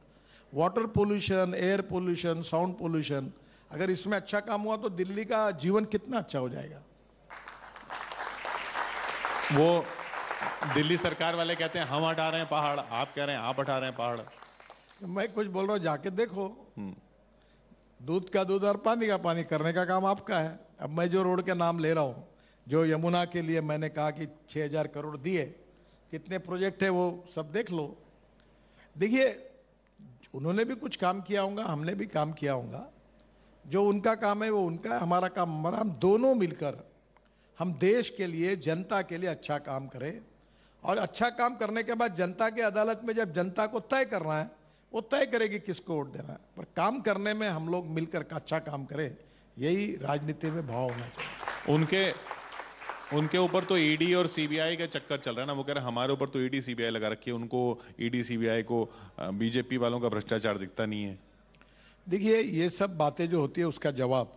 water pollution air pollution sound pollution अगर इसमें अच्छा काम हुआ तो दिल्ली का जीवन कितना अच्छा हो जाएगा
वो दिल्ली सरकार वाले कहते हैं हम हटा रहे हैं पहाड़ आप कह रहे हैं आप हटा रहे हैं पहाड़
मैं कुछ बोल रहा हूँ जाके देखो हम्म। दूध का दूध और पानी का पानी करने का काम आपका है अब मैं जो रोड के नाम ले रहा हूँ जो यमुना के लिए मैंने कहा कि 6000 करोड़ दिए कितने प्रोजेक्ट है वो सब देख लो देखिए उन्होंने भी कुछ काम किया होगा हमने भी काम किया होगा जो उनका काम है वो उनका है हमारा काम हमारा हम दोनों मिलकर हम देश के लिए जनता के लिए अच्छा काम करें और अच्छा काम करने के बाद जनता के अदालत में जब जनता को तय करना है वो तय करेगी किसको वोट देना है पर काम करने में हम लोग मिलकर अच्छा काम करें यही राजनीति में भाव होना चाहिए उनके
उनके ऊपर तो ईडी e और सीबीआई का चक्कर चल रहा है ना वो कह रहे हैं हमारे ऊपर तो ईडी e सीबीआई लगा रखी है उनको ईडी e सीबीआई को बीजेपी वालों का भ्रष्टाचार दिखता नहीं है
देखिए ये सब बातें जो होती है उसका जवाब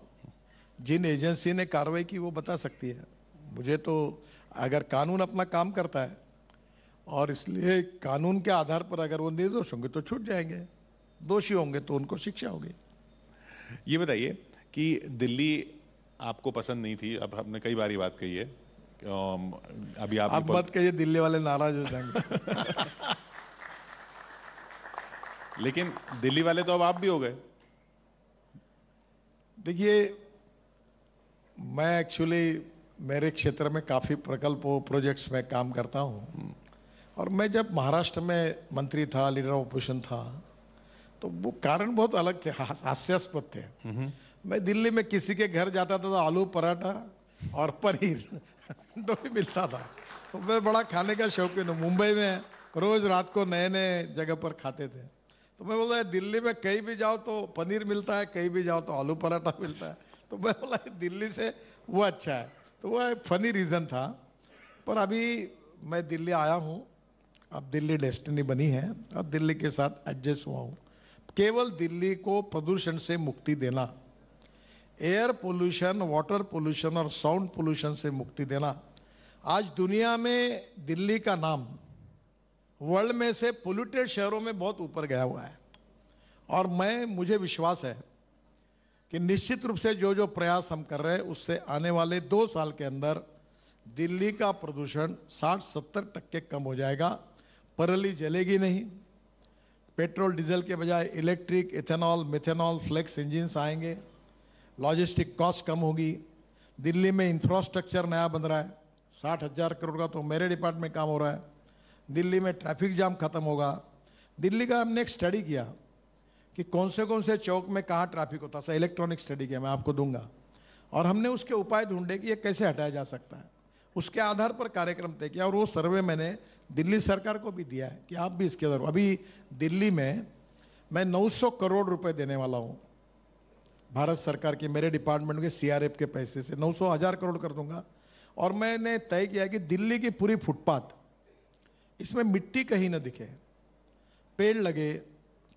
जिन एजेंसी ने कार्रवाई की वो बता सकती है मुझे तो अगर कानून अपना काम करता है और इसलिए कानून के आधार पर अगर वो निर्दोष होंगे तो छूट जाएंगे दोषी होंगे तो उनको शिक्षा होगी
ये बताइए कि दिल्ली आपको पसंद नहीं थी अब हमने कई बार ही बात कही है अभी आप मत
कहिए दिल्ली वाले नाराज हो जाएंगे
लेकिन दिल्ली वाले तो अब आप भी हो गए
देखिए मैं एक्चुअली मेरे क्षेत्र में काफ़ी प्रकल्प प्रोजेक्ट्स में काम करता हूँ हम्म। और मैं जब महाराष्ट्र में मंत्री था लीडर ऑफ ऑपोजिशन था तो वो कारण बहुत अलग थे हास्यास्पद थे हम्म। मैं दिल्ली में किसी के घर जाता था तो आलू पराठा और पनीर दो ही मिलता था तो मैं बड़ा खाने का शौकीन हूँ मुंबई में रोज़ रात को नए नए जगह पर खाते थे तो मैं बोला दिल्ली में कहीं भी जाओ तो पनीर मिलता है कहीं भी जाओ तो आलू पराठा मिलता है तो मैं बोला दिल्ली से वो अच्छा है तो वह फनी रीज़न था पर अभी मैं दिल्ली आया हूँ अब दिल्ली डेस्टिनी बनी है अब दिल्ली के साथ एडजस्ट हुआ हूँ केवल दिल्ली को प्रदूषण से मुक्ति देना एयर पोल्यूशन वाटर पोल्यूशन और साउंड पोल्यूशन से मुक्ति देना आज दुनिया में दिल्ली का नाम वर्ल्ड में से पोल्यूटेड शहरों में बहुत ऊपर गया हुआ है और मैं मुझे विश्वास है कि निश्चित रूप से जो जो प्रयास हम कर रहे हैं उससे आने वाले दो साल के अंदर दिल्ली का प्रदूषण 60-70 टक्के कम हो जाएगा परली जलेगी नहीं पेट्रोल डीजल के बजाय electric ethanol methanol flex engines आएंगे लॉजिस्टिक कॉस्ट कम होगी दिल्ली में इंफ्रास्ट्रक्चर नया बन रहा है साठ हज़ार करोड़ का तो मेरे डिपार्टमेंट काम हो रहा है दिल्ली में ट्रैफिक जाम ख़त्म होगा दिल्ली का हमने एक स्टडी किया कि कौन से कौन से चौक में कहाँ ट्रैफिक होता सर इलेक्ट्रॉनिक स्टडी किया मैं आपको दूंगा और हमने उसके उपाय ढूंढे कि ये कैसे हटाया जा सकता है उसके आधार पर कार्यक्रम तय किया और वो सर्वे मैंने दिल्ली सरकार को भी दिया है कि आप भी इसके अंदर अभी दिल्ली में मैं 900 करोड़ रुपए देने वाला हूँ भारत सरकार के मेरे डिपार्टमेंट के सीआरएफ के पैसे से नौ सौ हज़ार करोड़ कर दूंगा और मैंने तय किया कि दिल्ली की पूरी फुटपाथ इसमें मिट्टी कहीं ना दिखे पेड़ लगे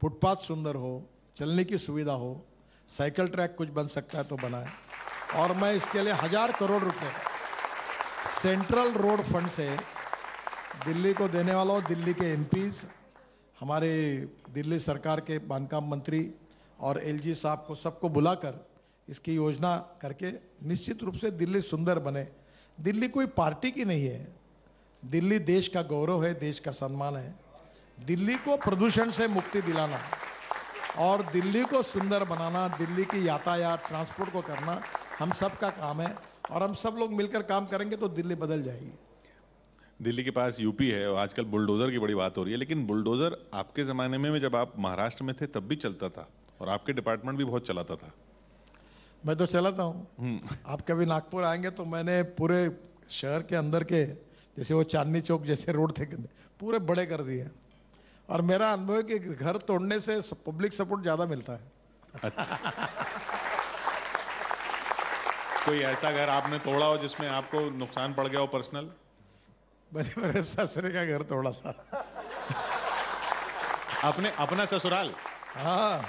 फुटपाथ सुंदर हो चलने की सुविधा हो साइकिल ट्रैक कुछ बन सकता है तो बनाए और मैं इसके लिए हज़ार करोड़ रुपए सेंट्रल रोड फंड से दिल्ली को देने वाला हूँ दिल्ली के एम हमारे दिल्ली सरकार के बांधकाम मंत्री और एलजी साहब को सबको बुलाकर इसकी योजना करके निश्चित रूप से दिल्ली सुंदर बने दिल्ली कोई पार्टी की नहीं है दिल्ली देश का गौरव है देश का सम्मान है दिल्ली को प्रदूषण से मुक्ति दिलाना और दिल्ली को सुंदर बनाना दिल्ली की यातायात ट्रांसपोर्ट को करना हम सब का काम है और हम सब लोग मिलकर काम करेंगे तो दिल्ली बदल जाएगी
दिल्ली के पास यूपी है और आजकल बुलडोज़र की बड़ी बात हो रही है लेकिन बुलडोज़र आपके ज़माने में जब आप महाराष्ट्र में थे तब भी चलता था और आपके डिपार्टमेंट भी बहुत चलाता था
मैं तो चलाता हूँ हम्म। आप कभी नागपुर आएंगे तो मैंने पूरे शहर के अंदर के जैसे वो चांदनी चौक जैसे रोड थे पूरे बड़े कर दिए और मेरा अनुभव है कि घर तोड़ने से पब्लिक सपोर्ट ज़्यादा मिलता है
अच्छा। कोई ऐसा घर आपने तोड़ा हो जिसमें आपको नुकसान पड़ गया हो पर्सनल
मैंने मेरे ससुरे का घर तोड़ा था
अपने अपना ससुराल हाँ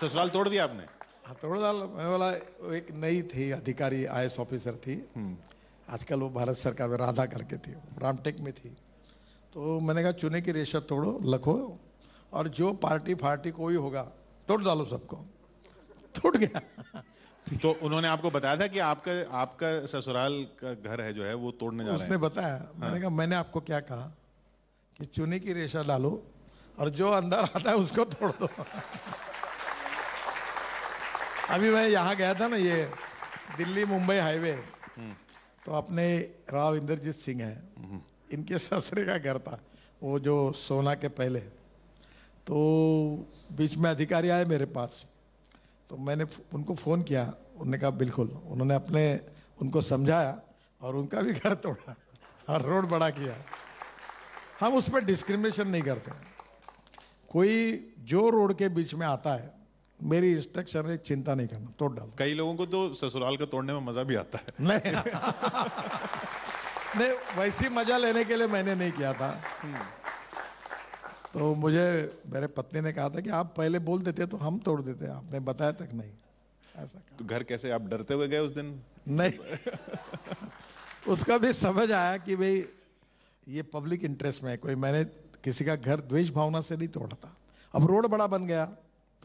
ससुराल तोड़ दिया आपने
हाँ तोड़ डाल मैं बोला एक नई थी अधिकारी आई ऑफिसर थी हम्म। आजकल वो भारत सरकार में राधा करके थी रामटेक में थी तो मैंने कहा चुने की रेशा तोड़ो लखो और जो पार्टी फार्टी कोई होगा तोड़ डालो सबको तोड़
गया तो उन्होंने आपको बताया था कि आपका आपका ससुराल का घर है जो है वो तोड़ने जा उसने बताया हाँ। मैंने
कहा मैंने आपको क्या कहा कि चुने की रेशा डालो और जो अंदर आता है उसको तोड़ दो अभी मैं यहाँ गया था ना ये दिल्ली मुंबई हाईवे हम्म। तो अपने राव इंद्रजीत सिंह हैं हम्म। इनके ससुरे का घर था वो जो सोना के पहले तो बीच में अधिकारी आए मेरे पास तो मैंने उनको फ़ोन किया उन्होंने कहा बिल्कुल उन्होंने अपने उनको समझाया और उनका भी घर तोड़ा और रोड बड़ा किया हम उस पर डिस्क्रिमिनेशन नहीं करते कोई जो रोड के बीच में आता है मेरी इंस्ट्रक्शन है चिंता नहीं करना तोड़ डालो कई लोगों को तो ससुराल का तोड़ने में मजा भी आता है नहीं नहीं वैसी मजा लेने के लिए मैंने नहीं किया था हम्म। तो मुझे मेरे पत्नी ने कहा था कि आप पहले बोल देते तो हम तोड़ देते आपने बताया तक नहीं
ऐसा तो घर कैसे आप डरते हुए गए उस दिन नहीं
उसका भी समझ आया कि भाई ये पब्लिक इंटरेस्ट में है कोई मैंने किसी का घर द्वेष भावना से नहीं तोड़ता अब रोड बड़ा बन गया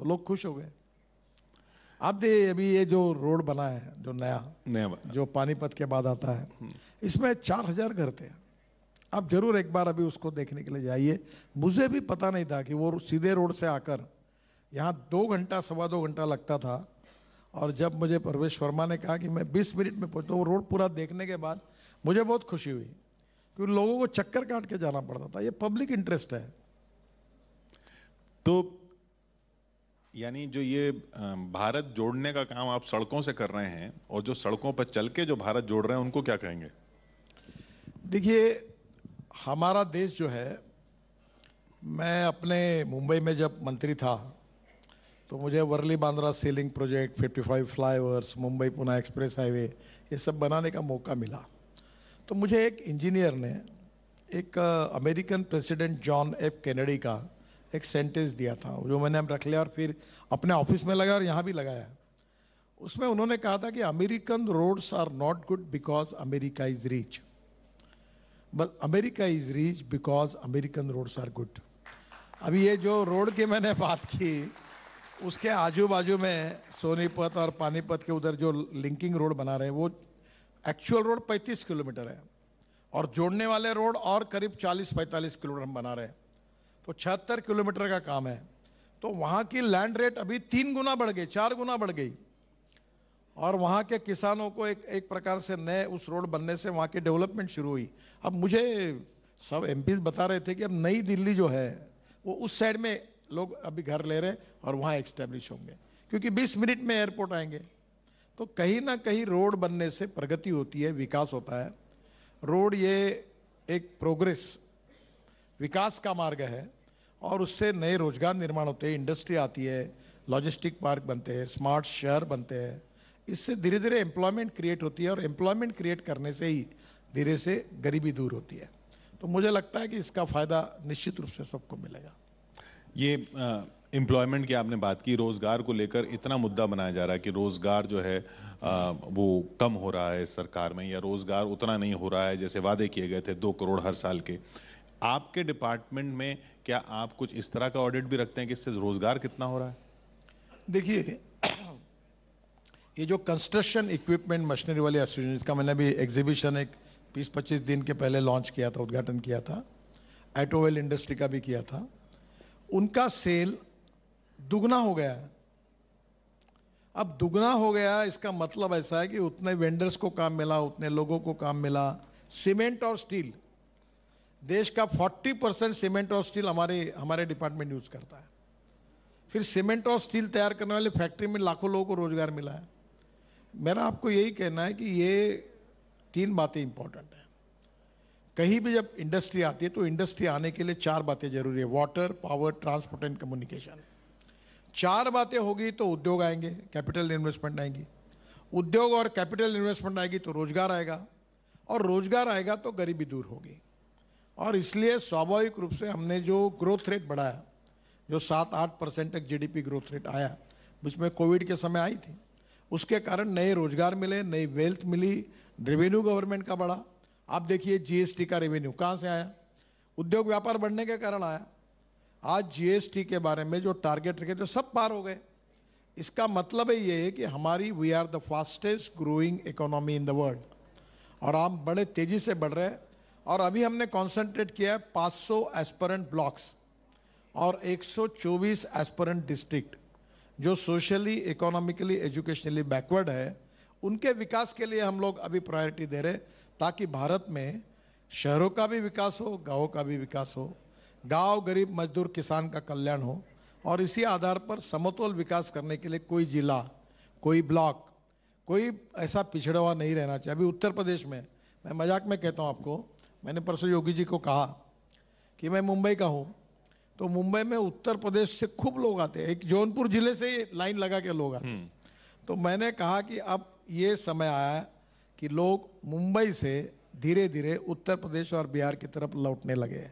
तो लोग खुश हो गए आप दे अभी ये जो रोड बना है जो नया नया जो पानीपत के बाद आता है हम्म। इसमें चार हजार घर थे आप जरूर एक बार अभी उसको देखने के लिए जाइए मुझे भी पता नहीं था कि वो सीधे रोड से आकर यहाँ दो घंटा सवा दो घंटा लगता था और जब मुझे परवेश वर्मा ने कहा कि मैं बीस मिनट में पहुँचता हूँ वो रोड पूरा देखने के बाद मुझे बहुत खुशी हुई क्योंकि लोगों को चक्कर काट के जाना पड़ता था ये पब्लिक इंटरेस्ट है तो
यानी जो ये भारत जोड़ने का काम आप सड़कों से कर रहे हैं और जो सड़कों पर चल के जो भारत जोड़ रहे
हैं उनको क्या कहेंगे देखिए हमारा देश जो है मैं अपने मुंबई में जब मंत्री था तो मुझे Worli Bandra sea link project 55 overs Mumbai Pune express highway ये सब बनाने का मौका मिला तो मुझे एक इंजीनियर ने एक American president John F Kennedy का एक सेंटेंस दिया था जो मैंने अब रख लिया और फिर अपने ऑफिस में लगाया और यहाँ भी लगाया उसमें उन्होंने कहा था कि American roads are not good because America is rich but America is rich because American roads are good अभी ये जो रोड की मैंने बात की उसके आजू बाजू में सोनीपत और पानीपत के उधर जो लिंकिंग रोड बना रहे हैं वो एक्चुअल रोड 35 किलोमीटर है और जोड़ने वाले रोड और करीब 40-45 किलोमीटर हम बना रहे हैं तो छिहत्तर किलोमीटर का काम है तो वहाँ की लैंड रेट अभी तीन गुना बढ़ गई चार गुना बढ़ गई और वहाँ के किसानों को एक एक प्रकार से नए उस रोड बनने से वहाँ की डेवलपमेंट शुरू हुई अब मुझे सब एम बता रहे थे कि अब नई दिल्ली जो है वो उस साइड में लोग अभी घर ले रहे हैं और वहाँ एक्स्टैब्लिश होंगे क्योंकि 20 मिनट में एयरपोर्ट आएंगे तो कहीं ना कहीं रोड बनने से प्रगति होती है विकास होता है रोड ये एक प्रोग्रेस विकास का मार्ग है और उससे नए रोजगार निर्माण होते हैं इंडस्ट्री आती है लॉजिस्टिक पार्क बनते हैं स्मार्ट शहर बनते हैं इससे धीरे धीरे एम्प्लॉयमेंट क्रिएट होती है और एम्प्लॉयमेंट क्रिएट करने से ही धीरे से गरीबी दूर होती है तो मुझे लगता है कि इसका फ़ायदा निश्चित रूप से सबको मिलेगा
ये एम्प्लॉयमेंट की आपने बात की रोज़गार को लेकर इतना मुद्दा बनाया जा रहा है कि रोज़गार जो है आ, वो कम हो रहा है सरकार में या रोज़गार उतना नहीं हो रहा है जैसे वादे किए गए थे दो करोड़ हर साल के आपके डिपार्टमेंट में क्या आप कुछ इस तरह का ऑडिट भी रखते हैं कि इससे रोजगार कितना हो रहा है
देखिए ये जो कंस्ट्रक्शन इक्विपमेंट मशीनरी वाले एसोसिएशन जिसका मैंने अभी एग्जीबिशन एक बीस पच्चीस दिन के पहले लॉन्च किया था उद्घाटन किया था एटोवेल इंडस्ट्री का भी किया था उनका सेल दुगना हो गया है अब दुगना हो गया इसका मतलब ऐसा है कि उतने वेंडर्स को काम मिला उतने लोगों को काम मिला सीमेंट और स्टील देश का 40 परसेंट सीमेंट और स्टील हमारे हमारे डिपार्टमेंट यूज़ करता है फिर सीमेंट और स्टील तैयार करने वाली फैक्ट्री में लाखों लोगों को रोज़गार मिला है मेरा आपको यही कहना है कि ये तीन बातें इंपॉर्टेंट हैं कहीं भी जब इंडस्ट्री आती है तो इंडस्ट्री आने के लिए चार बातें जरूरी है water power transport and communication चार बातें होगी तो उद्योग आएंगे कैपिटल इन्वेस्टमेंट आएंगी उद्योग और कैपिटल इन्वेस्टमेंट आएगी तो रोजगार आएगा और रोजगार आएगा तो गरीबी दूर होगी और इसलिए स्वाभाविक रूप से हमने जो ग्रोथ रेट बढ़ाया जो सात आठ परसेंट तक जी ग्रोथ रेट आया उसमें कोविड के समय आई थी उसके कारण नए रोजगार मिले नई वेल्थ मिली रेवेन्यू गवर्नमेंट का बढ़ा आप देखिए जीएसटी का रेवेन्यू कहाँ से आया उद्योग व्यापार बढ़ने के कारण आया आज जीएसटी के बारे में जो टारगेट रखे थे सब पार हो गए इसका मतलब ये है कि हमारी we are the fastest growing economy in the world और हम बड़े तेज़ी से बढ़ रहे हैं और अभी हमने कॉन्सेंट्रेट किया है 500 एस्परेंट ब्लॉक्स और 124 एस्परेंट डिस्ट्रिक्ट जो सोशली इकोनॉमिकली एजुकेशनली बैकवर्ड है उनके विकास के लिए हम लोग अभी प्रायोरिटी दे रहे ताकि भारत में शहरों का भी विकास हो गाँव का भी विकास हो गांव गरीब मजदूर किसान का कल्याण हो और इसी आधार पर समतोल विकास करने के लिए कोई जिला कोई ब्लॉक कोई ऐसा पिछड़ा हुआ नहीं रहना चाहिए अभी उत्तर प्रदेश में मैं मजाक में कहता हूँ आपको मैंने परसों योगी जी को कहा कि मैं मुंबई का हूँ तो मुंबई में उत्तर प्रदेश से खूब लोग आते हैं एक जौनपुर जिले से ही लाइन लगा के लोग आते हम्म। तो मैंने कहा कि अब ये समय आया कि लोग मुंबई से धीरे धीरे उत्तर प्रदेश और बिहार की तरफ लौटने लगे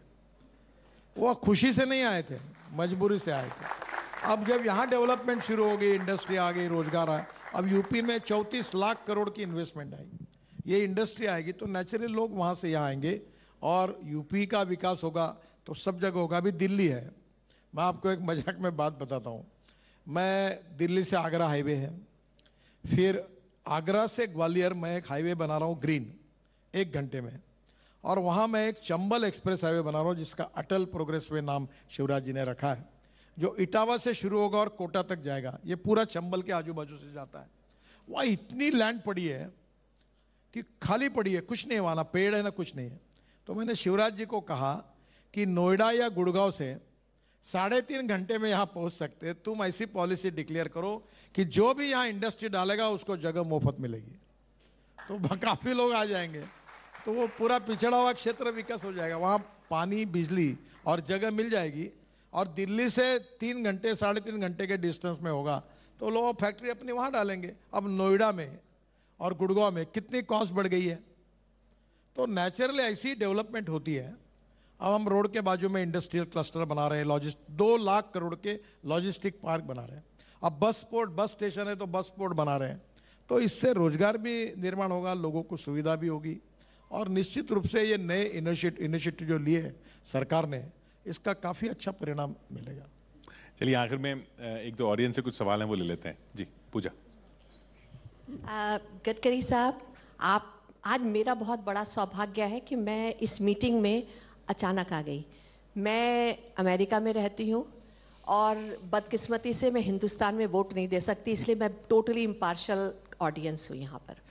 वो खुशी से नहीं आए थे मजबूरी से आए थे अब जब यहाँ डेवलपमेंट शुरू हो गई इंडस्ट्री आ गई रोजगार आया अब यूपी में चौंतीस लाख करोड़ की इन्वेस्टमेंट आई ये इंडस्ट्री आएगी तो नेचुरल लोग वहाँ से यहाँ आएंगे और यूपी का विकास होगा तो सब जगह होगा अभी दिल्ली है मैं आपको एक मजाक में बात बताता हूँ मैं दिल्ली से आगरा हाईवे है फिर आगरा से ग्वालियर मैं एक हाईवे बना रहा हूँ ग्रीन एक घंटे में और वहाँ मैं एक चंबल एक्सप्रेस हाईवे बना रहा हूँ जिसका अटल प्रोग्रेस वे नाम शिवराज जी ने रखा है जो इटावा से शुरू होगा और कोटा तक जाएगा ये पूरा चंबल के आजू बाजू से जाता है वहाँ इतनी लैंड पड़ी है कि खाली पड़ी है कुछ नहीं है वहाँ पेड़ है ना कुछ नहीं है तो मैंने शिवराज जी को कहा कि नोएडा या गुड़गांव से साढ़े तीन घंटे में यहाँ पहुँच सकते तुम ऐसी पॉलिसी डिक्लेयर करो कि जो भी यहाँ इंडस्ट्री डालेगा उसको जगह मुफ्त मिलेगी तो काफ़ी लोग आ जाएंगे तो वो पूरा पिछड़ा हुआ क्षेत्र विकास हो जाएगा वहाँ पानी बिजली और जगह मिल जाएगी और दिल्ली से तीन घंटे साढ़े तीन घंटे के डिस्टेंस में होगा तो लोग फैक्ट्री अपनी वहाँ डालेंगे अब नोएडा में और गुड़गांव में कितनी कॉस्ट बढ़ गई है तो नेचुरली ऐसी डेवलपमेंट होती है अब हम रोड के बाजू में इंडस्ट्रियल क्लस्टर बना रहे हैं लॉजिस्ट दो लाख करोड़ के लॉजिस्टिक पार्क बना रहे हैं अब बस पोर्ट बस स्टेशन है तो बस पोर्ट बना रहे हैं तो इससे रोजगार भी निर्माण होगा लोगों को सुविधा भी होगी और निश्चित रूप से ये नए इनिशिएटिव जो लिए सरकार ने इसका काफ़ी अच्छा परिणाम मिलेगा
चलिए आखिर में एक दो ऑडियंस से कुछ सवाल हैं वो ले लेते
हैं जी पूजा
गडकरी साहब आप आज
मेरा बहुत बड़ा सौभाग्य है कि मैं इस मीटिंग में अचानक आ गई मैं अमेरिका में रहती हूँ और बदकिस्मती से मैं हिंदुस्तान में वोट नहीं दे सकती इसलिए मैं टोटली इम्पार्शल ऑडियंस हूँ यहाँ पर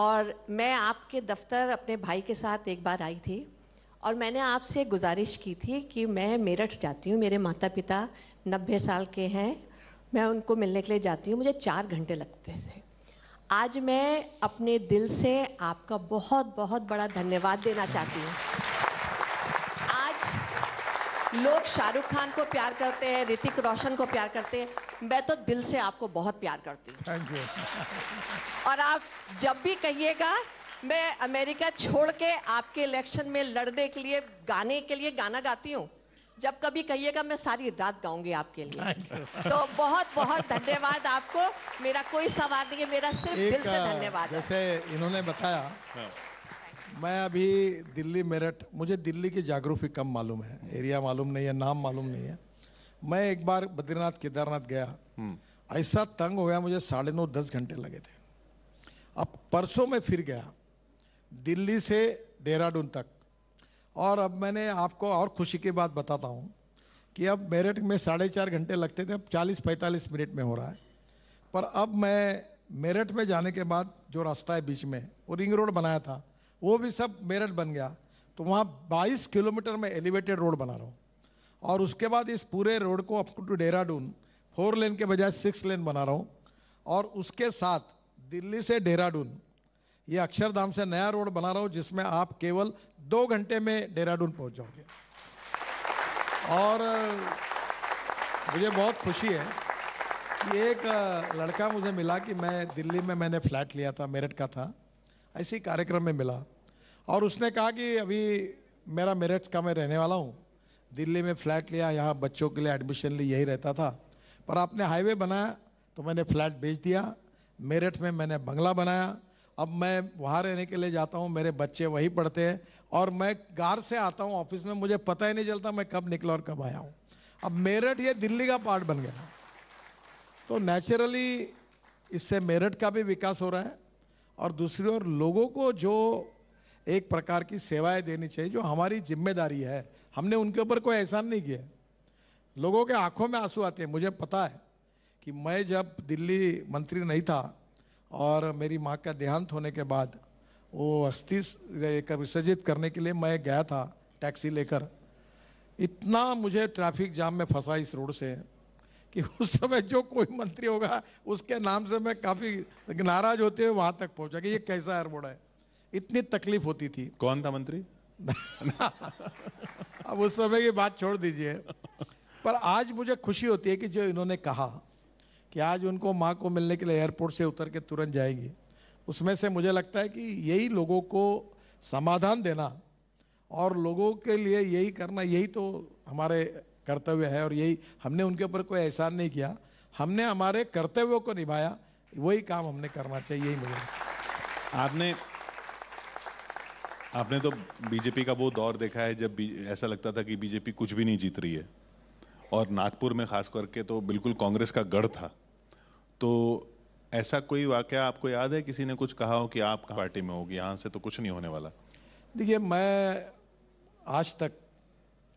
और मैं आपके दफ्तर अपने भाई के साथ एक बार आई थी और मैंने आपसे गुजारिश की थी कि मैं मेरठ जाती हूँ मेरे माता पिता नब्बे साल के हैं मैं उनको मिलने के लिए जाती हूँ मुझे चार घंटे लगते थे आज मैं अपने दिल से आपका बहुत बहुत बड़ा धन्यवाद देना चाहती हूँ आज लोग शाहरुख खान को प्यार करते हैं ऋतिक रोशन को प्यार करते हैं मैं तो दिल से आपको बहुत प्यार करती हूँ
थैंक यू
और आप जब भी कहिएगा मैं अमेरिका छोड़ के आपके इलेक्शन में लड़ने के लिए गाने के लिए गाना गाती हूँ जब कभी कहिएगा मैं सारी रात गाऊंगी आपके लिए तो बहुत बहुत धन्यवाद आपको मेरा कोई सवाल नहीं है मेरा सिर्फ दिल से धन्यवाद
जैसे इन्होंने बताया हाँ। मैं अभी दिल्ली मेरठ मुझे दिल्ली की जागरूफी कम मालूम है एरिया मालूम नहीं है नाम मालूम नहीं है मैं एक बार बद्रीनाथ केदारनाथ गया हम्म। ऐसा तंग हो गया मुझे साढ़े नौ दस घंटे लगे थे अब परसों में फिर गया दिल्ली से देहरादून तक और अब मैंने आपको और खुशी की बात बताता हूँ कि अब मेरठ में साढ़े चार घंटे लगते थे अब चालीस पैंतालीस मिनट में हो रहा है पर अब मैं मेरठ में जाने के बाद जो रास्ता है बीच में वो रिंग रोड बनाया था वो भी सब मेरठ बन गया तो वहाँ 22 किलोमीटर में एलिवेटेड रोड बना रहा हूँ और उसके बाद इस पूरे रोड को up to Dehradun four lane के बजाय सिक्स लेन बना रहा हूँ और उसके साथ दिल्ली से डेहराडून ये अक्षरधाम से नया रोड बना रहा हूं जिसमें आप केवल दो घंटे में डेहराडून पहुँच जाओगे और मुझे बहुत खुशी है कि एक लड़का मुझे मिला कि मैं दिल्ली में मैंने फ्लैट लिया था मेरठ का था ऐसे कार्यक्रम में मिला और उसने कहा कि अभी मेरा मेरठ का मैं रहने वाला हूँ दिल्ली में फ्लैट लिया यहाँ बच्चों के लिए एडमिशन लिए यही रहता था पर आपने हाईवे बनाया तो मैंने फ्लैट बेच दिया मेरठ में मैंने बंगला बनाया अब मैं वहाँ रहने के लिए जाता हूँ मेरे बच्चे वहीं पढ़ते हैं और मैं गार से आता हूँ ऑफिस में मुझे पता ही नहीं चलता मैं कब निकला और कब आया हूँ अब मेरठ ये दिल्ली का पार्ट बन गया तो नेचुरली इससे मेरठ का भी विकास हो रहा है और दूसरी ओर लोगों को जो एक प्रकार की सेवाएं देनी चाहिए जो हमारी जिम्मेदारी है हमने उनके ऊपर कोई एहसान नहीं किया लोगों के आंखों में आंसू आते हैं मुझे पता है कि मैं जब दिल्ली मंत्री नहीं था और मेरी माँ का देहांत होने के बाद वो अस्थि विसर्जित करने के लिए मैं गया था टैक्सी लेकर इतना मुझे ट्रैफिक जाम में फंसा इस रोड से कि उस समय जो कोई मंत्री होगा उसके नाम से मैं काफ़ी नाराज होते हुए वहाँ तक पहुँचा कि ये कैसा एयरपोर्ट है इतनी तकलीफ होती थी कौन था मंत्री अब उस समय की बात छोड़ दीजिए पर आज मुझे खुशी होती है कि जो इन्होंने कहा कि आज उनको माँ को मिलने के लिए एयरपोर्ट से उतर के तुरंत जाएंगे उसमें से मुझे लगता है कि यही लोगों को समाधान देना और लोगों के लिए यही करना यही तो हमारे कर्तव्य है और यही हमने उनके ऊपर कोई एहसान नहीं किया हमने हमारे कर्तव्यों को निभाया वही काम हमने करना चाहिए यही मुझे आपने
आपने तो बीजेपी का वो दौर देखा है जब ऐसा लगता था कि बीजेपी कुछ भी नहीं जीत रही है और नागपुर में खास करके तो बिल्कुल कांग्रेस का गढ़ था तो ऐसा कोई वाक़ आपको याद है किसी ने कुछ कहा हो कि आप पार्टी में होगी यहाँ से तो कुछ नहीं होने वाला
देखिए मैं आज तक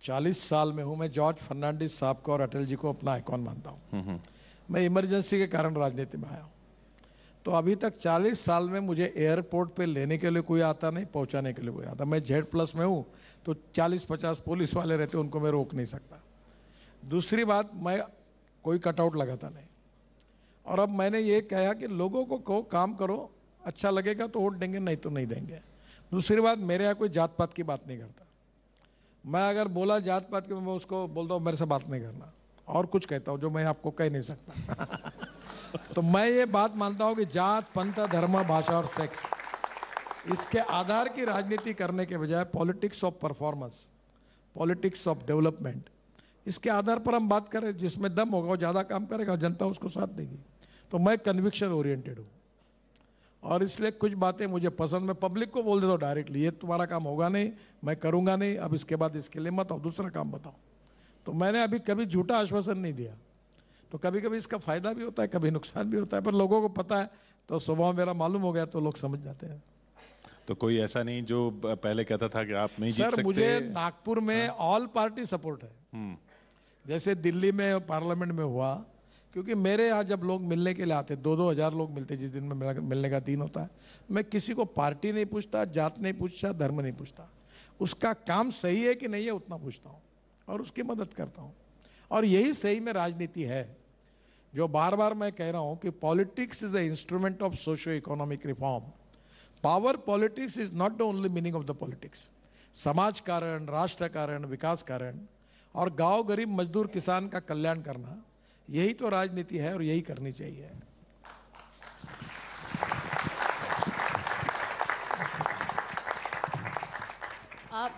40 साल में हूँ मैं जॉर्ज फर्नांडिस साहब को और अटल जी को अपना आइकॉन मानता हूँ हम्म, हम्म। मैं इमरजेंसी के कारण राजनीति में आया हूँ तो अभी तक 40 साल में मुझे एयरपोर्ट पे लेने के लिए कोई आता नहीं पहुँचाने के लिए कोई आता मैं जेड प्लस में हूँ तो 40-50 पुलिस वाले रहते उनको मैं रोक नहीं सकता दूसरी बात मैं कोई कटआउट लगाता नहीं और अब मैंने ये कहा कि लोगों को कहो काम करो अच्छा लगेगा तो वोट देंगे नहीं तो नहीं देंगे दूसरी बात मेरे यहाँ कोई जात पात की बात नहीं करता मैं अगर बोला जात पात की मैं उसको बोलता हूँ मेरे से बात नहीं करना और कुछ कहता हूँ जो मैं आपको कह नहीं सकता तो मैं ये बात मानता हूँ कि जात पंथ धर्म भाषा और सेक्स इसके आधार की राजनीति करने के बजाय politics of performance politics of development इसके आधार पर हम बात करें जिसमें दम होगा वो ज़्यादा काम करेगा जनता उसको साथ देगी तो मैं कन्विक्शन ओरिएंटेड हूँ और इसलिए कुछ बातें मुझे पसंद मैं पब्लिक को बोल देता हूँ डायरेक्टली ये तुम्हारा काम होगा नहीं मैं करूँगा नहीं अब इसके बाद इसके लिए मत आओ दूसरा काम बताओ तो मैंने अभी कभी झूठा आश्वासन नहीं दिया तो कभी कभी इसका फ़ायदा भी होता है कभी नुकसान भी होता है पर लोगों को पता है तो स्वभाव मेरा मालूम हो गया तो लोग समझ जाते हैं तो
कोई ऐसा नहीं जो पहले कहता था कि आप नहीं सर जीत सकते मुझे
नागपुर में ऑल पार्टी सपोर्ट है हम्म। जैसे दिल्ली में पार्लियामेंट में हुआ क्योंकि मेरे यहाँ जब लोग मिलने के लिए आते दो दो हज़ार लोग मिलते जिस दिन में मिलने का दिन होता है मैं किसी को पार्टी नहीं पूछता जात नहीं पूछता धर्म नहीं पूछता उसका काम सही है कि नहीं है उतना पूछता हूँ और उसकी मदद करता हूँ और यही सही में राजनीति है जो बार बार मैं कह रहा हूँ कि politics is a instrument of socio economic reform power politics is not the only meaning of the politics समाज कारण राष्ट्र कारण विकास कारण और गांव गरीब मजदूर किसान का कल्याण करना यही तो राजनीति है और यही करनी चाहिए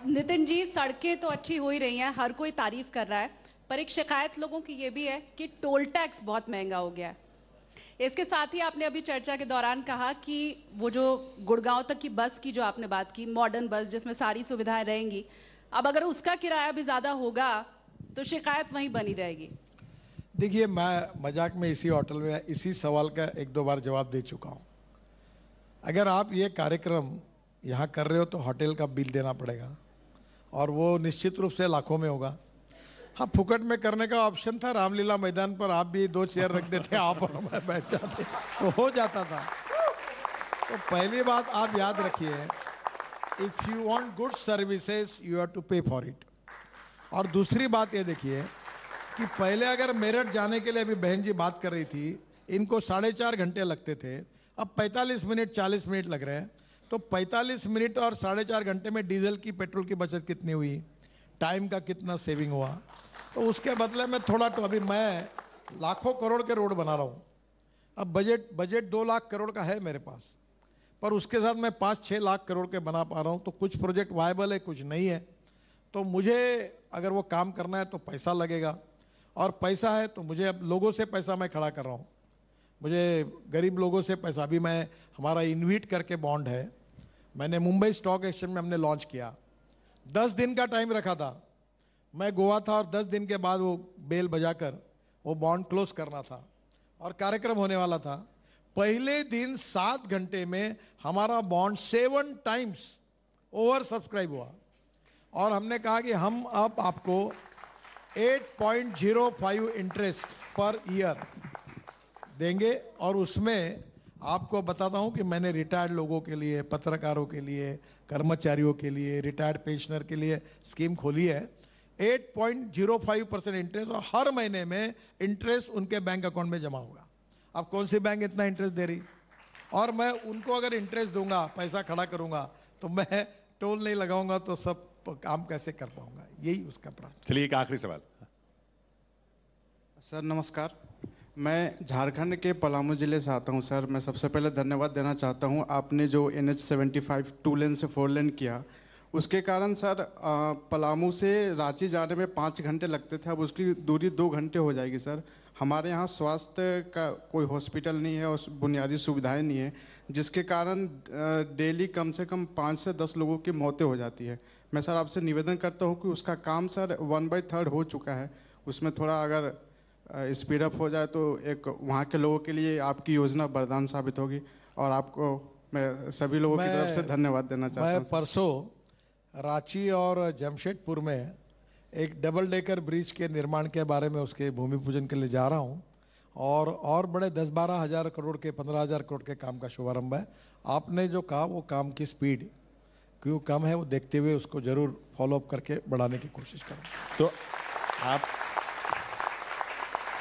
नितिन जी सड़कें तो अच्छी हो ही रही हैं हर कोई तारीफ कर रहा है पर एक शिकायत लोगों की ये भी है कि टोल टैक्स बहुत महंगा हो गया है इसके साथ ही आपने अभी चर्चा के दौरान कहा कि वो जो गुड़गांव तक की बस की जो आपने बात की मॉडर्न बस जिसमें सारी सुविधाएं रहेंगी अब अगर उसका किराया भी ज़्यादा होगा तो शिकायत वहीं बनी रहेगी
देखिए मैं मजाक में इसी होटल में इसी सवाल का एक दो बार जवाब दे चुका हूँ अगर आप ये कार्यक्रम यहाँ कर रहे हो तो होटल का बिल देना पड़ेगा और वो निश्चित रूप से लाखों में होगा हाँ फुकट में करने का ऑप्शन था रामलीला मैदान पर आप भी दो चेयर रख देते आप और मैं बैठ जाते तो हो जाता था तो पहली बात आप याद रखिए if you want good services you have to pay for it और दूसरी बात ये देखिए कि पहले अगर मेरठ जाने के लिए अभी बहन जी बात कर रही थी इनको साढ़े चार घंटे लगते थे अब 45 मिनट 40 मिनट लग रहे हैं तो 45 मिनट और साढ़े चार घंटे में डीजल की पेट्रोल की बचत कितनी हुई टाइम का कितना सेविंग हुआ तो उसके बदले में थोड़ा तो अभी मैं लाखों करोड़ के रोड बना रहा हूँ अब बजट बजट दो लाख करोड़ का है मेरे पास पर उसके साथ मैं पाँच छः लाख करोड़ के बना पा रहा हूँ तो कुछ प्रोजेक्ट वायबल है कुछ नहीं है तो मुझे अगर वो काम करना है तो पैसा लगेगा और पैसा है तो मुझे अब लोगों से पैसा मैं खड़ा कर रहा हूँ मुझे गरीब लोगों से पैसा भी मैं हमारा इन्वीट करके बॉन्ड है मैंने मुंबई स्टॉक एक्सचेंज में हमने लॉन्च किया दस दिन का टाइम रखा था मैं गोवा था और दस दिन के बाद वो बेल बजाकर वो बॉन्ड क्लोज करना था और कार्यक्रम होने वाला था पहले दिन सात घंटे में हमारा bond seven times oversubscribe हुआ और हमने कहा कि हम अब आपको 8.05 इंटरेस्ट पर ईयर देंगे और उसमें आपको बताता हूँ कि मैंने रिटायर्ड लोगों के लिए पत्रकारों के लिए कर्मचारियों के लिए रिटायर्ड पेंशनर के लिए स्कीम खोली है 8.05 परसेंट इंटरेस्ट और हर महीने में इंटरेस्ट उनके बैंक अकाउंट में जमा होगा अब कौन सी बैंक इतना इंटरेस्ट दे रही और मैं उनको अगर इंटरेस्ट दूंगा पैसा खड़ा करूंगा तो मैं टोल नहीं लगाऊंगा तो सब तो काम कैसे कर पाऊंगा यही उसका प्रश्न
चलिए एक आखिरी सवाल
सर नमस्कार मैं झारखंड के पलामू ज़िले से आता हूं सर मैं सबसे पहले धन्यवाद देना चाहता हूं आपने जो N H seventy five two lane से फोर लेन किया उसके कारण सर पलामू से रांची जाने में पाँच घंटे लगते थे अब उसकी दूरी दो घंटे हो जाएगी सर हमारे यहाँ स्वास्थ्य का कोई हॉस्पिटल नहीं है और बुनियादी सुविधाएं नहीं है जिसके कारण डेली कम से कम पाँच से दस लोगों की मौतें हो जाती है मैं सर आपसे निवेदन करता हूँ कि उसका काम सर वन बाई थर्ड हो चुका है उसमें थोड़ा अगर स्पीड अप हो जाए तो एक वहाँ के लोगों के लिए आपकी योजना वरदान साबित होगी और आपको मैं सभी लोगों मैं, की तरफ से धन्यवाद देना चाहता हूँ परसों रांची और जमशेदपुर में एक डबल डेकर ब्रिज के निर्माण के बारे में उसके भूमि पूजन के लिए जा रहा हूँ और और बड़े दस बारह हज़ार करोड़ के पंद्रह हज़ार करोड़ के काम का शुभारंभ है आपने जो कहा वो काम की स्पीड क्यों कम है वो देखते हुए उसको ज़रूर फॉलोअप करके बढ़ाने की कोशिश करें तो
आप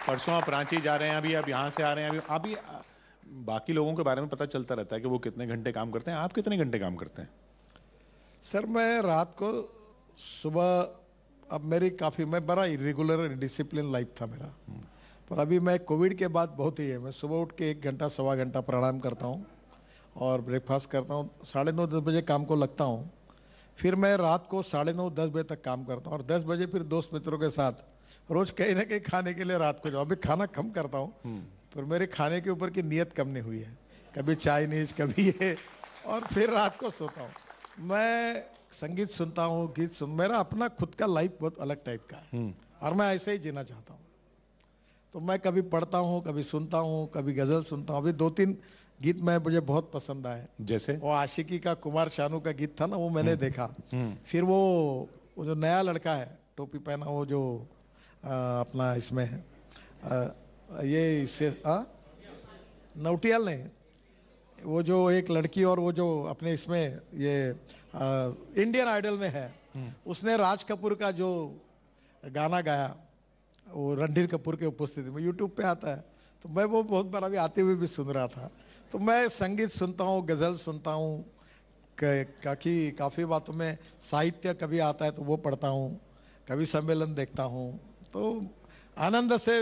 परसों आप रांची जा रहे हैं अभी आप यहाँ से आ रहे हैं अभी अभी बाकी लोगों के बारे में पता चलता रहता है कि वो कितने घंटे काम करते हैं आप कितने घंटे काम करते हैं
सर मैं रात को सुबह अब मेरी काफ़ी मैं बड़ा इरेगुलर डिसिप्लिन लाइफ था मेरा पर अभी मैं कोविड के बाद बहुत ही है मैं सुबह उठ के एक घंटा सवा घंटा प्राणायाम करता हूँ और ब्रेकफास्ट करता हूँ साढ़े नौ दस बजे काम को लगता हूँ फिर मैं रात को साढ़े नौ दस बजे तक काम करता हूँ और दस बजे फिर दोस्त मित्रों के साथ रोज़ कहीं ना कहीं खाने के लिए रात को जाऊँ अभी खाना कम करता हूँ हम्म। पर मेरे खाने के ऊपर की नीयत कम नहीं हुई है कभी चाइनीज कभी ये और फिर रात को सोता हूँ मैं संगीत सुनता हूँ गीत सुन मेरा अपना खुद का लाइफ बहुत अलग टाइप का है हम्म। और मैं ऐसे ही जीना चाहता हूँ तो मैं कभी पढ़ता हूँ कभी सुनता हूँ कभी गज़ल सुनता हूँ अभी दो तीन गीत मैं मुझे बहुत पसंद आए जैसे वो आशिकी का कुमार शानू का गीत था ना वो मैंने हम्म। देखा हम्म। फिर वो वो जो नया लड़का है टोपी पहना वो जो आ, अपना इसमें है आ, ये इससे नवटियाल नहीं वो जो एक लड़की और वो जो अपने इसमें ये आ, इंडियन आइडल में है हम्म। उसने राज कपूर का जो गाना गाया वो रणधीर कपूर के उपस्थिति में यूट्यूब पे आता है तो मैं वो बहुत बार अभी आते हुए भी सुन रहा था तो मैं संगीत सुनता हूँ गज़ल सुनता हूँ काफ़ी काफ़ी बातों में साहित्य कभी आता है तो वो पढ़ता हूँ कभी सम्मेलन देखता हूँ तो आनंद से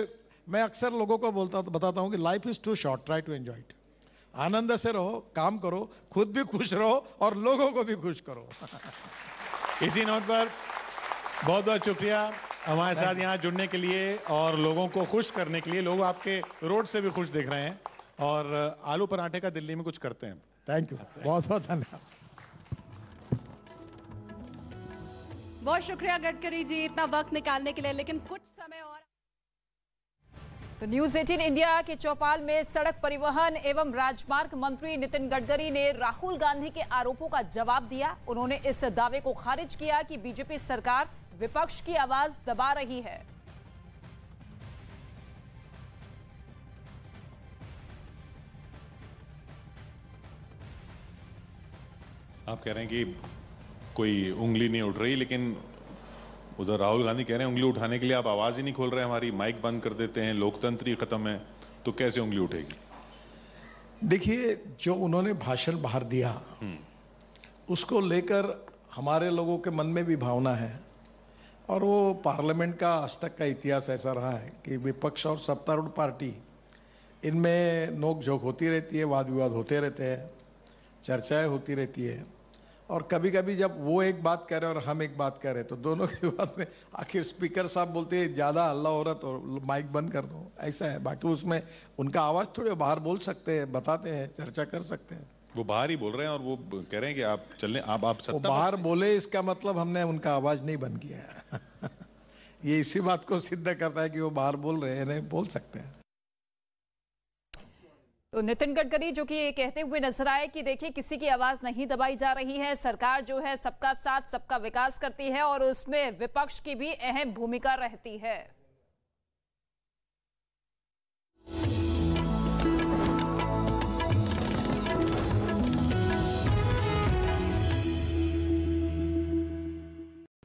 मैं अक्सर लोगों को बोलता बताता हूँ कि life is too short try to enjoy it आनंद से रहो काम करो खुद भी खुश रहो और लोगों को भी खुश करो इसी नोट पर बहुत बहुत शुक्रिया
हमारे साथ यहाँ जुड़ने के लिए और लोगों को खुश करने के लिए लोग आपके रोड से भी खुश देख रहे हैं और आलू पराठे का दिल्ली में कुछ करते हैं
थैंक यू बहुत बहुत धन्यवाद
बहुत शुक्रिया गडकरी जी इतना वक्त निकालने के लिए लेकिन कुछ समय और तो न्यूज 18 इंडिया के चौपाल में सड़क परिवहन एवं राजमार्ग मंत्री नितिन गडकरी ने राहुल गांधी के आरोपों का जवाब दिया उन्होंने इस दावे को खारिज किया कि बीजेपी सरकार विपक्ष की आवाज दबा रही है
आप कह रहे हैं कि कोई उंगली नहीं उठ रही लेकिन उधर राहुल गांधी कह रहे हैं उंगली उठाने के लिए आप आवाज़ ही नहीं खोल रहे हमारी माइक बंद कर देते हैं लोकतंत्र ही ख़त्म है तो कैसे उंगली उठेगी
देखिए जो उन्होंने भाषण बाहर दिया हम्म। उसको लेकर हमारे लोगों के मन में भी भावना है और वो पार्लियामेंट का आज तक का इतिहास ऐसा रहा है कि विपक्ष और सत्तारूढ़ पार्टी इनमें नोकझोंक होती रहती है वाद विवाद होते रहते हैं चर्चाएं होती रहती है और कभी कभी जब वो एक बात कह रहे और हम एक बात कह रहे तो दोनों के बाद में आखिर स्पीकर साहब बोलते हैं ज़्यादा हल्ला हो रहा तो माइक बंद कर दो ऐसा है बाकी उसमें उनका आवाज़ थोड़े बाहर बोल सकते हैं बताते हैं चर्चा कर सकते हैं
वो बाहर ही बोल रहे हैं और वो कह रहे हैं कि आप चलें आप आप सत्ता वो बाहर
बोले इसका मतलब हमने उनका आवाज़ नहीं बंद किया है ये इसी बात को सिद्ध करता है कि वो बाहर बोल रहे हैं नहीं बोल सकते हैं
तो नितिन गडकरी जो कि ये कहते हुए नजर आए कि देखिए किसी की आवाज नहीं दबाई जा रही है सरकार जो है सबका साथ सबका विकास करती है और उसमें विपक्ष की भी अहम भूमिका रहती है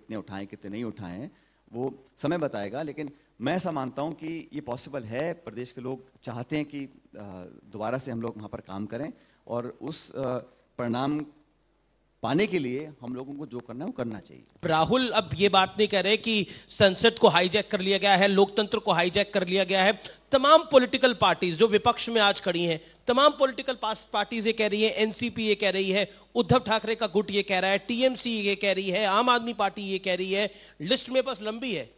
कितने उठाएं कितने नहीं उठाएं वो समय बताएगा लेकिन मैं ऐसा मानता हूँ कि ये पॉसिबल है प्रदेश के लोग चाहते हैं कि दोबारा से हम लोग वहाँ पर काम करें और उस परिणाम पाने
के लिए हम लोगों को जो करना है वो करना चाहिए राहुल अब ये बात नहीं कह रहे कि संसद को हाईजैक कर लिया गया है लोकतंत्र को हाईजैक कर लिया गया है तमाम पॉलिटिकल पार्टीज जो विपक्ष में आज खड़ी हैं तमाम पॉलिटिकल पार्टीज ये कह रही है एनसीपी ये कह रही है उद्धव ठाकरे का गुट ये कह रहा है टीएमसी ये कह रही है आम आदमी पार्टी ये कह रही है लिस्ट में बस लंबी है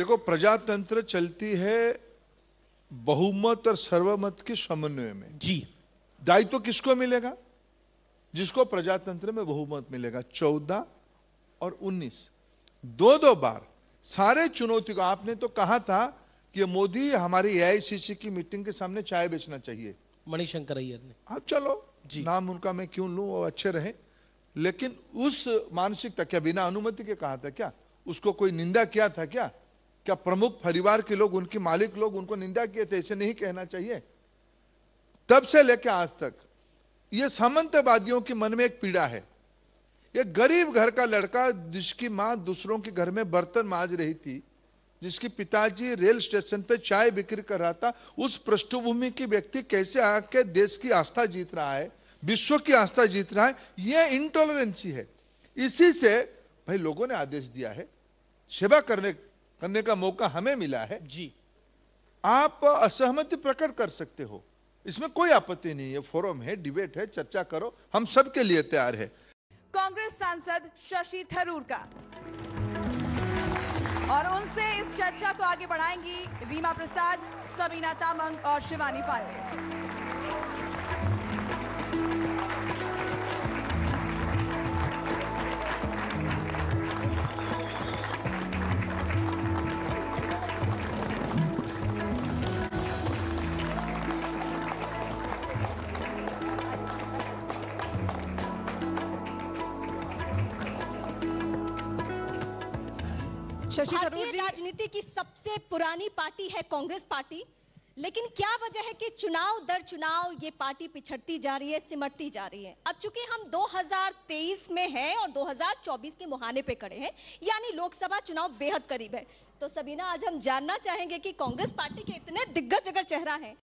देखो प्रजातंत्र चलती है बहुमत और सर्वमत के समन्वय में जी दायित्व तो किसको मिलेगा जिसको प्रजातंत्र में बहुमत मिलेगा चौदह और उन्नीस दो दो बार सारे चुनौती को आपने तो कहा था कि मोदी हमारी एआईसीसी की मीटिंग के सामने चाय बेचना चाहिए मणिशंकर अय्यर ने आप चलो जी। नाम उनका मैं क्यों लू वो अच्छे रहे लेकिन उस मानसिकता क्या बिना अनुमति के कहा था क्या उसको कोई निंदा किया था क्या क्या प्रमुख परिवार के लोग उनके मालिक लोग उनको निंदा किए थे ऐसे नहीं कहना चाहिए तब से लेकर आज तक ये सामंतवादियों के मन में एक पीड़ा है ये गरीब घर का लड़का जिसकी माँ दूसरों के घर में बर्तन माज रही थी जिसके पिताजी रेल स्टेशन पे चाय बिक्री कर रहा था उस पृष्ठभूमि की व्यक्ति कैसे आके देश की आस्था जीत रहा है विश्व की आस्था जीत रहा है यह इंटॉलरेंसी है इसी से भाई लोगों ने आदेश दिया है सेवा करने करने का मौका हमें मिला है जी आप असहमति प्रकट कर सकते हो इसमें कोई आपत्ति नहीं है फोरम है डिबेट है चर्चा करो हम सबके लिए तैयार है
कांग्रेस सांसद शशि थरूर का और उनसे इस चर्चा को आगे बढ़ाएंगी रीमा प्रसाद सबीना तामंग और शिवानी
पांडे
शशि थरूर जी राजनीति की सबसे पुरानी पार्टी है कांग्रेस पार्टी लेकिन क्या वजह है कि चुनाव दर चुनाव ये पार्टी पिछड़ती जा रही है सिमटती जा रही है अब चूंकि हम 2023 में हैं और 2024 के मुहाने पे खड़े हैं यानी लोकसभा चुनाव बेहद करीब है तो सबीना आज हम जानना चाहेंगे कि कांग्रेस पार्टी के इतने दिग्गज अगर चेहरा है